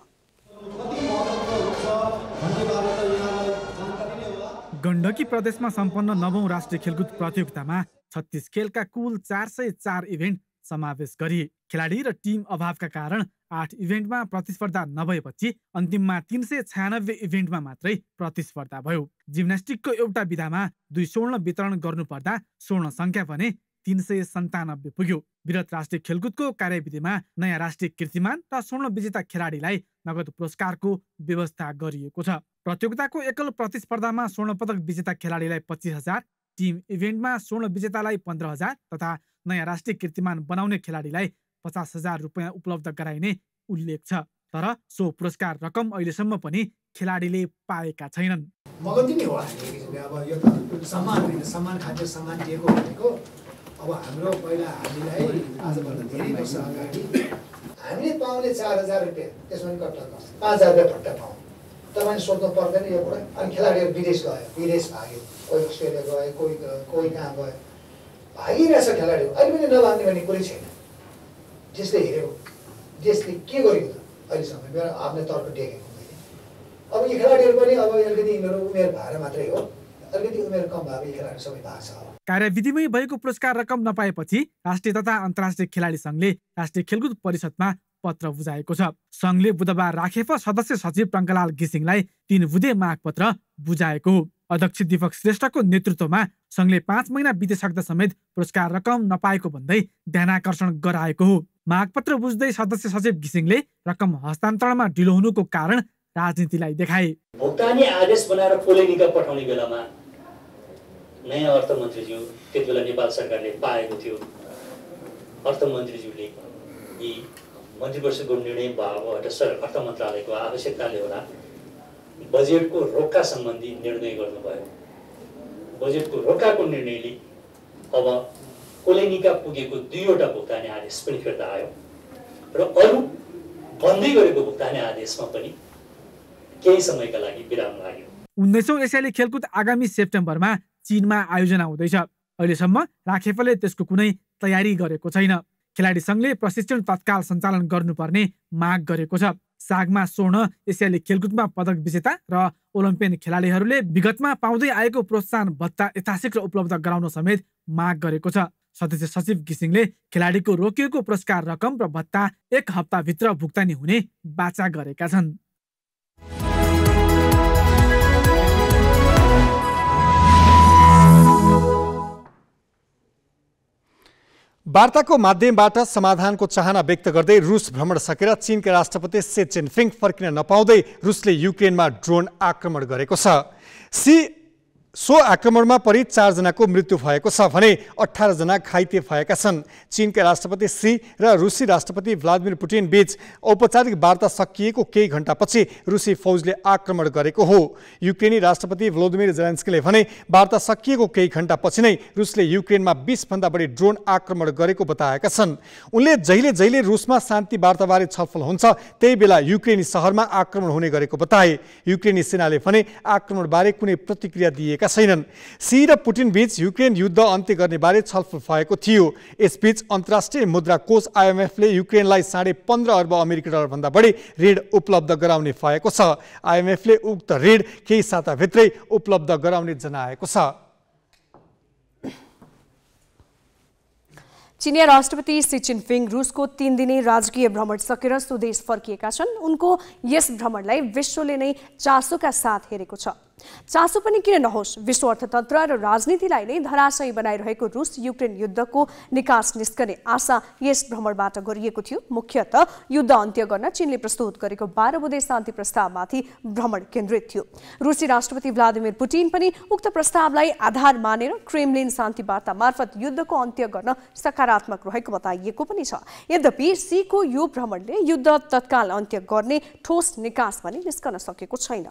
गण्डकी प्रदेशमा सम्पन्न नवौं राष्ट्रिय खेलकुद प्रतियोगितामा छत्तिस खेलका कुल चार सय चार इभेन्ट समावेश गरिए खेलाडी र टिम अभावका कारण आठ इभेन्टमा प्रतिस्पर्धा नभएपछि अन्तिममा तिन सय छयानब्बे इभेन्टमा मात्रै प्रतिस्पर्धा भयो जिम्नास्टिकको एउटा विधामा दुई स्वर्ण वितरण गर्नुपर्दा स्वर्ण सङ्ख्या भने तिन सय सन्तानब्बे पुग्यो विरत राष्ट्रिय खेलकुदको कार्यविधिमा नयाँ राष्ट्रिय कीर्तिमान र स्वर्ण विजेता खेलाडीलाई नगद पुरस्कारको व्यवस्था गरिएको छ प्रतियोगिताको एकल प्रतिस्पर्धामा स्वर्ण पदक विजेता खेलाडीलाई पच्चिस हजार टिम इभेन्टमा स्वर्ण विजेतालाई पन्ध्र हजार तथा नयाँ राष्ट्रिय कीर्तिमान बनाउने खेलाडीलाई पचास हजार रुपियाँ उपलब्ध गराइने उल्लेख छ तर सो पुरस्कार रकम अहिलेसम्म पनि खेलाडीले पाएका छैनन् हो अब यो सम्मान सम्मान सम्मान दिएको भनेको अब हाम्रो पहिला हामीलाई आजभन्दा धेरै वर्ष अगाडि हामीले पाउने चार हजार रुपियाँ त्यसमा पनि कट्टा पाउँछ पाँच हजार रुपियाँ फट्टा पाउँ तपाईँले सोध्नु पर्दैन यो कुरा अनि खेलाडीहरू विदेश गयो विदेश भाग्यो कोही अस्ट्रेलिया गयो कोही गयो कोही कहाँ गयो भागिरहेछ खेलाडीहरू अहिले पनि नभाग्ने भन्ने कुरै छैन जसले हेरेको देशले के गरेको त अहिलेसम्म मेरो आफ्नै तर्क देखेको मैले अब यी खेलाडीहरू पनि अब अलिकति यिनीहरू उमेर भएर मात्रै हो अलिकति उमेर कम भएको खेलाडी सबै भएको छ कार्यविधिमै भएको पुरस्कार रकम नपाएपछि राष्ट्रिय तथा अन्तर्राष्ट्रिय खेलाडी सङ्घले राष्ट्रिय खेलकुद परिषदमा पत्र बुझाएको छ सङ्घले बुधबार राखेप सदस्य सचिव टङ्कलाल घिसिङलाई तीन बुधे मागपत्र बुझाएको हो अध्यक्ष दीपक श्रेष्ठको नेतृत्वमा सङ्घले पाँच महिना बितिसक्दा समेत पुरस्कार रकम नपाएको भन्दै ध्यान आकर्षण गराएको हो मागपत्र बुझ्दै सदस्य सचिव घिसिङले रकम हस्तान्तरणमा ढिलो हुनुको कारण राजनीतिलाई देखाए भुक्तानी आदेश बनाएर पोलेनिका पठाउने बेलामा नयाँ अर्थमन्त्रीज्यू त्यति बेला नेपाल सरकारले पाएको थियो अर्थमन्त्रीज्यूले यी मन्त्री परिषदको निर्णय भएकोबाट सर अर्थ मन्त्रालयको आवश्यकताले होला बजेटको रोक्का सम्बन्धी निर्णय गर्नुभयो बजेटको रोक्काको निर्णयले अब कोलेनिका पुगेको दुईवटा भुक्तानी आदेश पनि फिर्ता आयो र अरू बन्दै गरेको भुक्तानी आदेशमा पनि केही समयका लागि विराम लाग्यो उन्नाइसौँ एसियाली खेलकुद आगामी सेप्टेम्बरमा चिनमा आयोजना हुँदैछ अहिलेसम्म राखेपले त्यसको कुनै तयारी गरेको छैन खेलाडी सङ्घले प्रशिक्षण तत्काल सञ्चालन गर्नुपर्ने माग गरेको छ सागमा स्वर्ण एसियाली खेलकुदमा पदक विजेता र ओलम्पियन खेलाडीहरूले विगतमा पाउँदै आएको प्रोत्साहन भत्ता यथाशीघ्र उपलब्ध गराउन समेत माग गरेको छ सदस्य सचिव घिसिङले खेलाडीको रोकिएको पुरस्कार रकम र भत्ता एक हप्ताभित्र भुक्तानी हुने बाचा गरेका छन् वार्ताको माध्यमबाट समाधानको चाहना व्यक्त गर्दै रुस भ्रमण सकेर चीनका राष्ट्रपति से चिनफिङ फर्किन नपाउँदै रुसले युक्रेनमा ड्रोन आक्रमण गरेको छ सी सो आक्रमण में पड़ी चारजना को मृत्यु अठारह जना घाइते भैया चीन चीनका राष्ट्रपति सी रूसी राष्ट्रपति व्लादिमीर पुटिन बीच औपचारिक वार्ता सकिएको केही रूसी फौज ने आक्रमण गरेको हो युक्रेनी राष्ट्रपति भ्लोदिमिर जेलेन्स्कीले भने वार्ता सकिएको केही घण्टापछि नै रुसले युक्रेनमा बिसभन्दा बड़ी ड्रोन आक्रमण गरेको बताएका छन् उनले जहिले जहिले रुसमा शान्ति वार्ताबारे छलफल हुन्छ त्यही बेला युक्रेनी सहरमा आक्रमण हुने गरेको युक्रेनी सेना भने आक्रमणबारे कुनै प्रतिक्रिया दिए गरिएका छैनन् सी र पुटिन बीच युक्रेन युद्ध अन्त्य गर्ने बारे छलफल भएको थियो यसबीच अन्तर्राष्ट्रिय मुद्रा कोष आइएमएफले युक्रेनलाई साढे पन्ध्र अर्ब अमेरिकी डलरभन्दा बढी ऋण उपलब्ध गराउने भएको छ आइएमएफले उक्त ऋण केही साताभित्रै उपलब्ध गराउने जनाएको छ चिनिया राष्ट्रपति सी चिनफिङ रुसको तीन दिने राजकीय भ्रमण सकेर स्वदेश फर्किएका छन् उनको यस भ्रमणलाई विश्वले नै चासोका साथ हेरेको छ चासो पनि किन नहोस् विश्व अर्थतन्त्र र राजनीतिलाई नै धराशयी बनाइरहेको रुस युक्रेन युद्धको निकास निस्कने आशा यस भ्रमणबाट गरिएको थियो मुख्यत युद्ध अन्त्य गर्न चीनले प्रस्तुत गरेको बाह्र बुधे शान्ति प्रस्तावमाथि भ्रमण केन्द्रित थियो रुसी राष्ट्रपति भ्लादिमिर पुटिन पनि उक्त प्रस्तावलाई आधार मानेर क्रेमलिन शान्ति वार्ता मार्फत युद्धको अन्त्य गर्न सकारात्मक रहेको बताइएको पनि छ यद्यपि सीको यो भ्रमणले युद्ध तत्काल अन्त्य गर्ने ठोस निकास पनि निस्कन सकेको छैन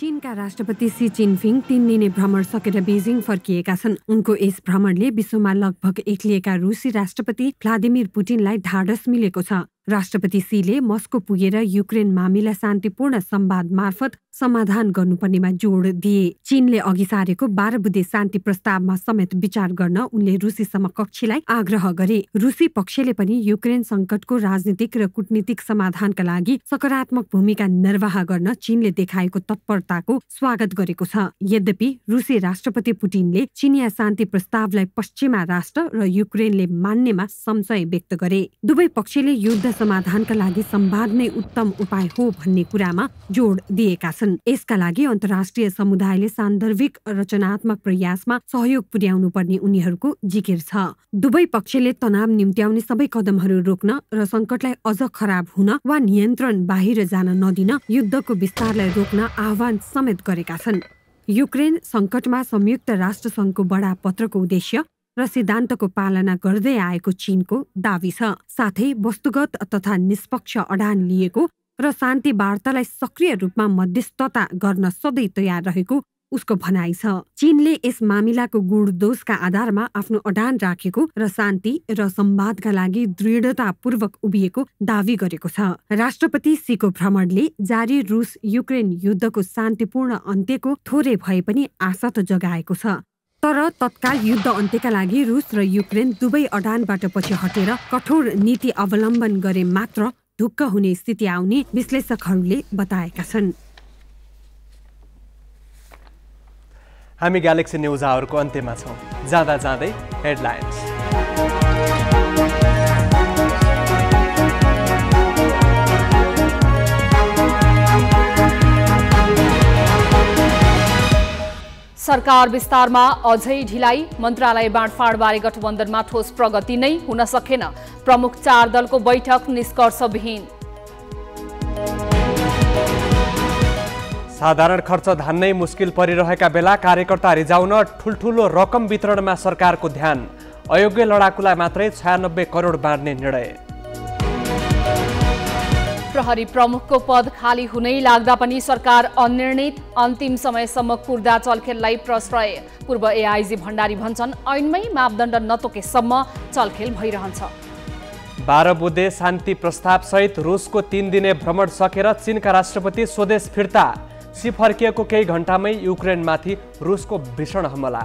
चीनका राष्ट्रपति सी चिनफिङ तीन दिने भ्रमण सकेर बेजिङ फर्किएका छन् उनको यस भ्रमणले विश्वमा लगभग एक्लिएका रुसी राष्ट्रपति भ्लादिमिर पुटिनलाई धाडस मिलेको छ राष्ट्रपति सीले मस्को पुगेर युक्रेन मामिला शान्तिपूर्ण सम्वाद मार्फत समाधान गर्नुपर्नेमा जोड दिए चीनले अघि सारेको बाह्र बुधे शान्ति प्रस्तावमा समेत विचार गर्न उनले रुसी समकक्षीलाई आग्रह गरे रुसी पक्षले पनि युक्रेन सङ्कटको राजनीतिक र कूटनीतिक समाधानका लागि सकारात्मक भूमिका निर्वाह गर्न चीनले देखाएको तत्परताको स्वागत गरेको छ यद्यपि रुसी राष्ट्रपति पुटिनले चिनिया शान्ति प्रस्तावलाई पश्चिमा राष्ट्र र युक्रेनले मान्नेमा संशय व्यक्त गरे दुवै पक्षले युद्ध समाधानका लागि सम्वाद नै उत्तम उपाय हो भन्ने कुरामा जोड दिएका छन् छन् यसका लागि अन्तर्राष्ट्रिय समुदायले सान्दर्भिक रचनात्मक प्रयासमा सहयोग पुर्याउनु पर्ने उनीहरूको जिकिर छ दुवै पक्षले तनाव निम्त्याउने सबै कदमहरू रोक्न र सङ्कटलाई अझ खराब हुन वा नियन्त्रण बाहिर जान नदिन युद्धको विस्तारलाई रोक्न आह्वान समेत गरेका छन् युक्रेन सङ्कटमा संयुक्त राष्ट्रसङ्घको बडा पत्रको उद्देश्य र सिद्धान्तको पालना गर्दै आएको चीनको दावी छ साथै वस्तुगत तथा निष्पक्ष अडान लिएको र शान्ति वार्तालाई सक्रिय रूपमा मध्यस्थता गर्न सधैँ तयार रहेको उसको भनाइ छ चीनले यस मामिलाको दोषका आधारमा आफ्नो अडान राखेको र शान्ति र सम्वादका लागि दृढतापूर्वक उभिएको दावी गरेको छ राष्ट्रपति सीको भ्रमणले जारी रुस युक्रेन युद्धको शान्तिपूर्ण अन्त्यको थोरै भए पनि आशा त जगाएको छ तर तत्काल युद्ध अन्त्यका लागि रुस र युक्रेन दुवै अडानबाट पछि हटेर कठोर नीति अवलम्बन गरे मात्र ढुक्क हुने स्थिति आउने विश्लेषकहरूले बताएका छन् हामी ग्यालेक्सी न्युज आवरको अन्त्यमा छौँ जाँदा जाँदै हेडलाइन्स सरकार विस्तारमा अझै ढिलाइ मन्त्रालय बाँडफाँडबारे गठबन्धनमा ठोस प्रगति नै हुन सकेन प्रमुख चार दलको बैठक निष्कर्षविहीन साधारण खर्च धान्नै मुस्किल परिरहेका बेला कार्यकर्ता रिजाउन ठुल्ठुलो रकम वितरणमा सरकारको ध्यान अयोग्य लडाकुलाई मात्रै छयानब्बे करोड बाँड्ने निर्णय प्रहरी प्रमुखको पद खाली हुनै लाग्दा पनि सरकार अनिर्णित अन्तिम समयसम्म कुर्दा चलखेललाई प्रश्रय पूर्व एआइजी भण्डारी भन्छन् ऐनमै मापदण्ड नतोकेसम्म चलखेल भइरहन्छ बाह्र बुधे शान्ति प्रस्ताव सहित रुसको तिन दिने भ्रमण सकेर चीनका राष्ट्रपति स्वदेश फिर्ता सी फर्किएको केही घण्टामै युक्रेनमाथि रुसको भीषण हमला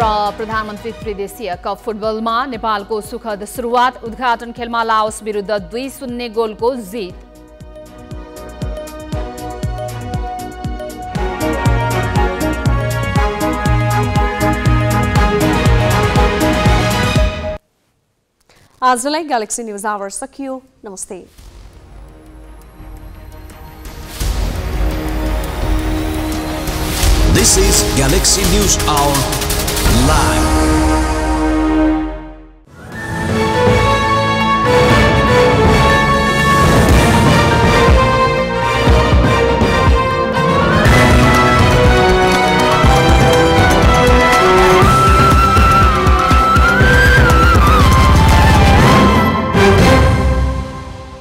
प्रधानमंत्री त्रिदेशीय कप फुटबल नेपालको सुखद सुरुवात उद्घाटन खेलमा लाओस विरुद्ध दुई शून्य गोलको जित आजलाई ग्यालेक्सी न्युज आवर सकियो नमस्ते This is Galaxy News Hour live.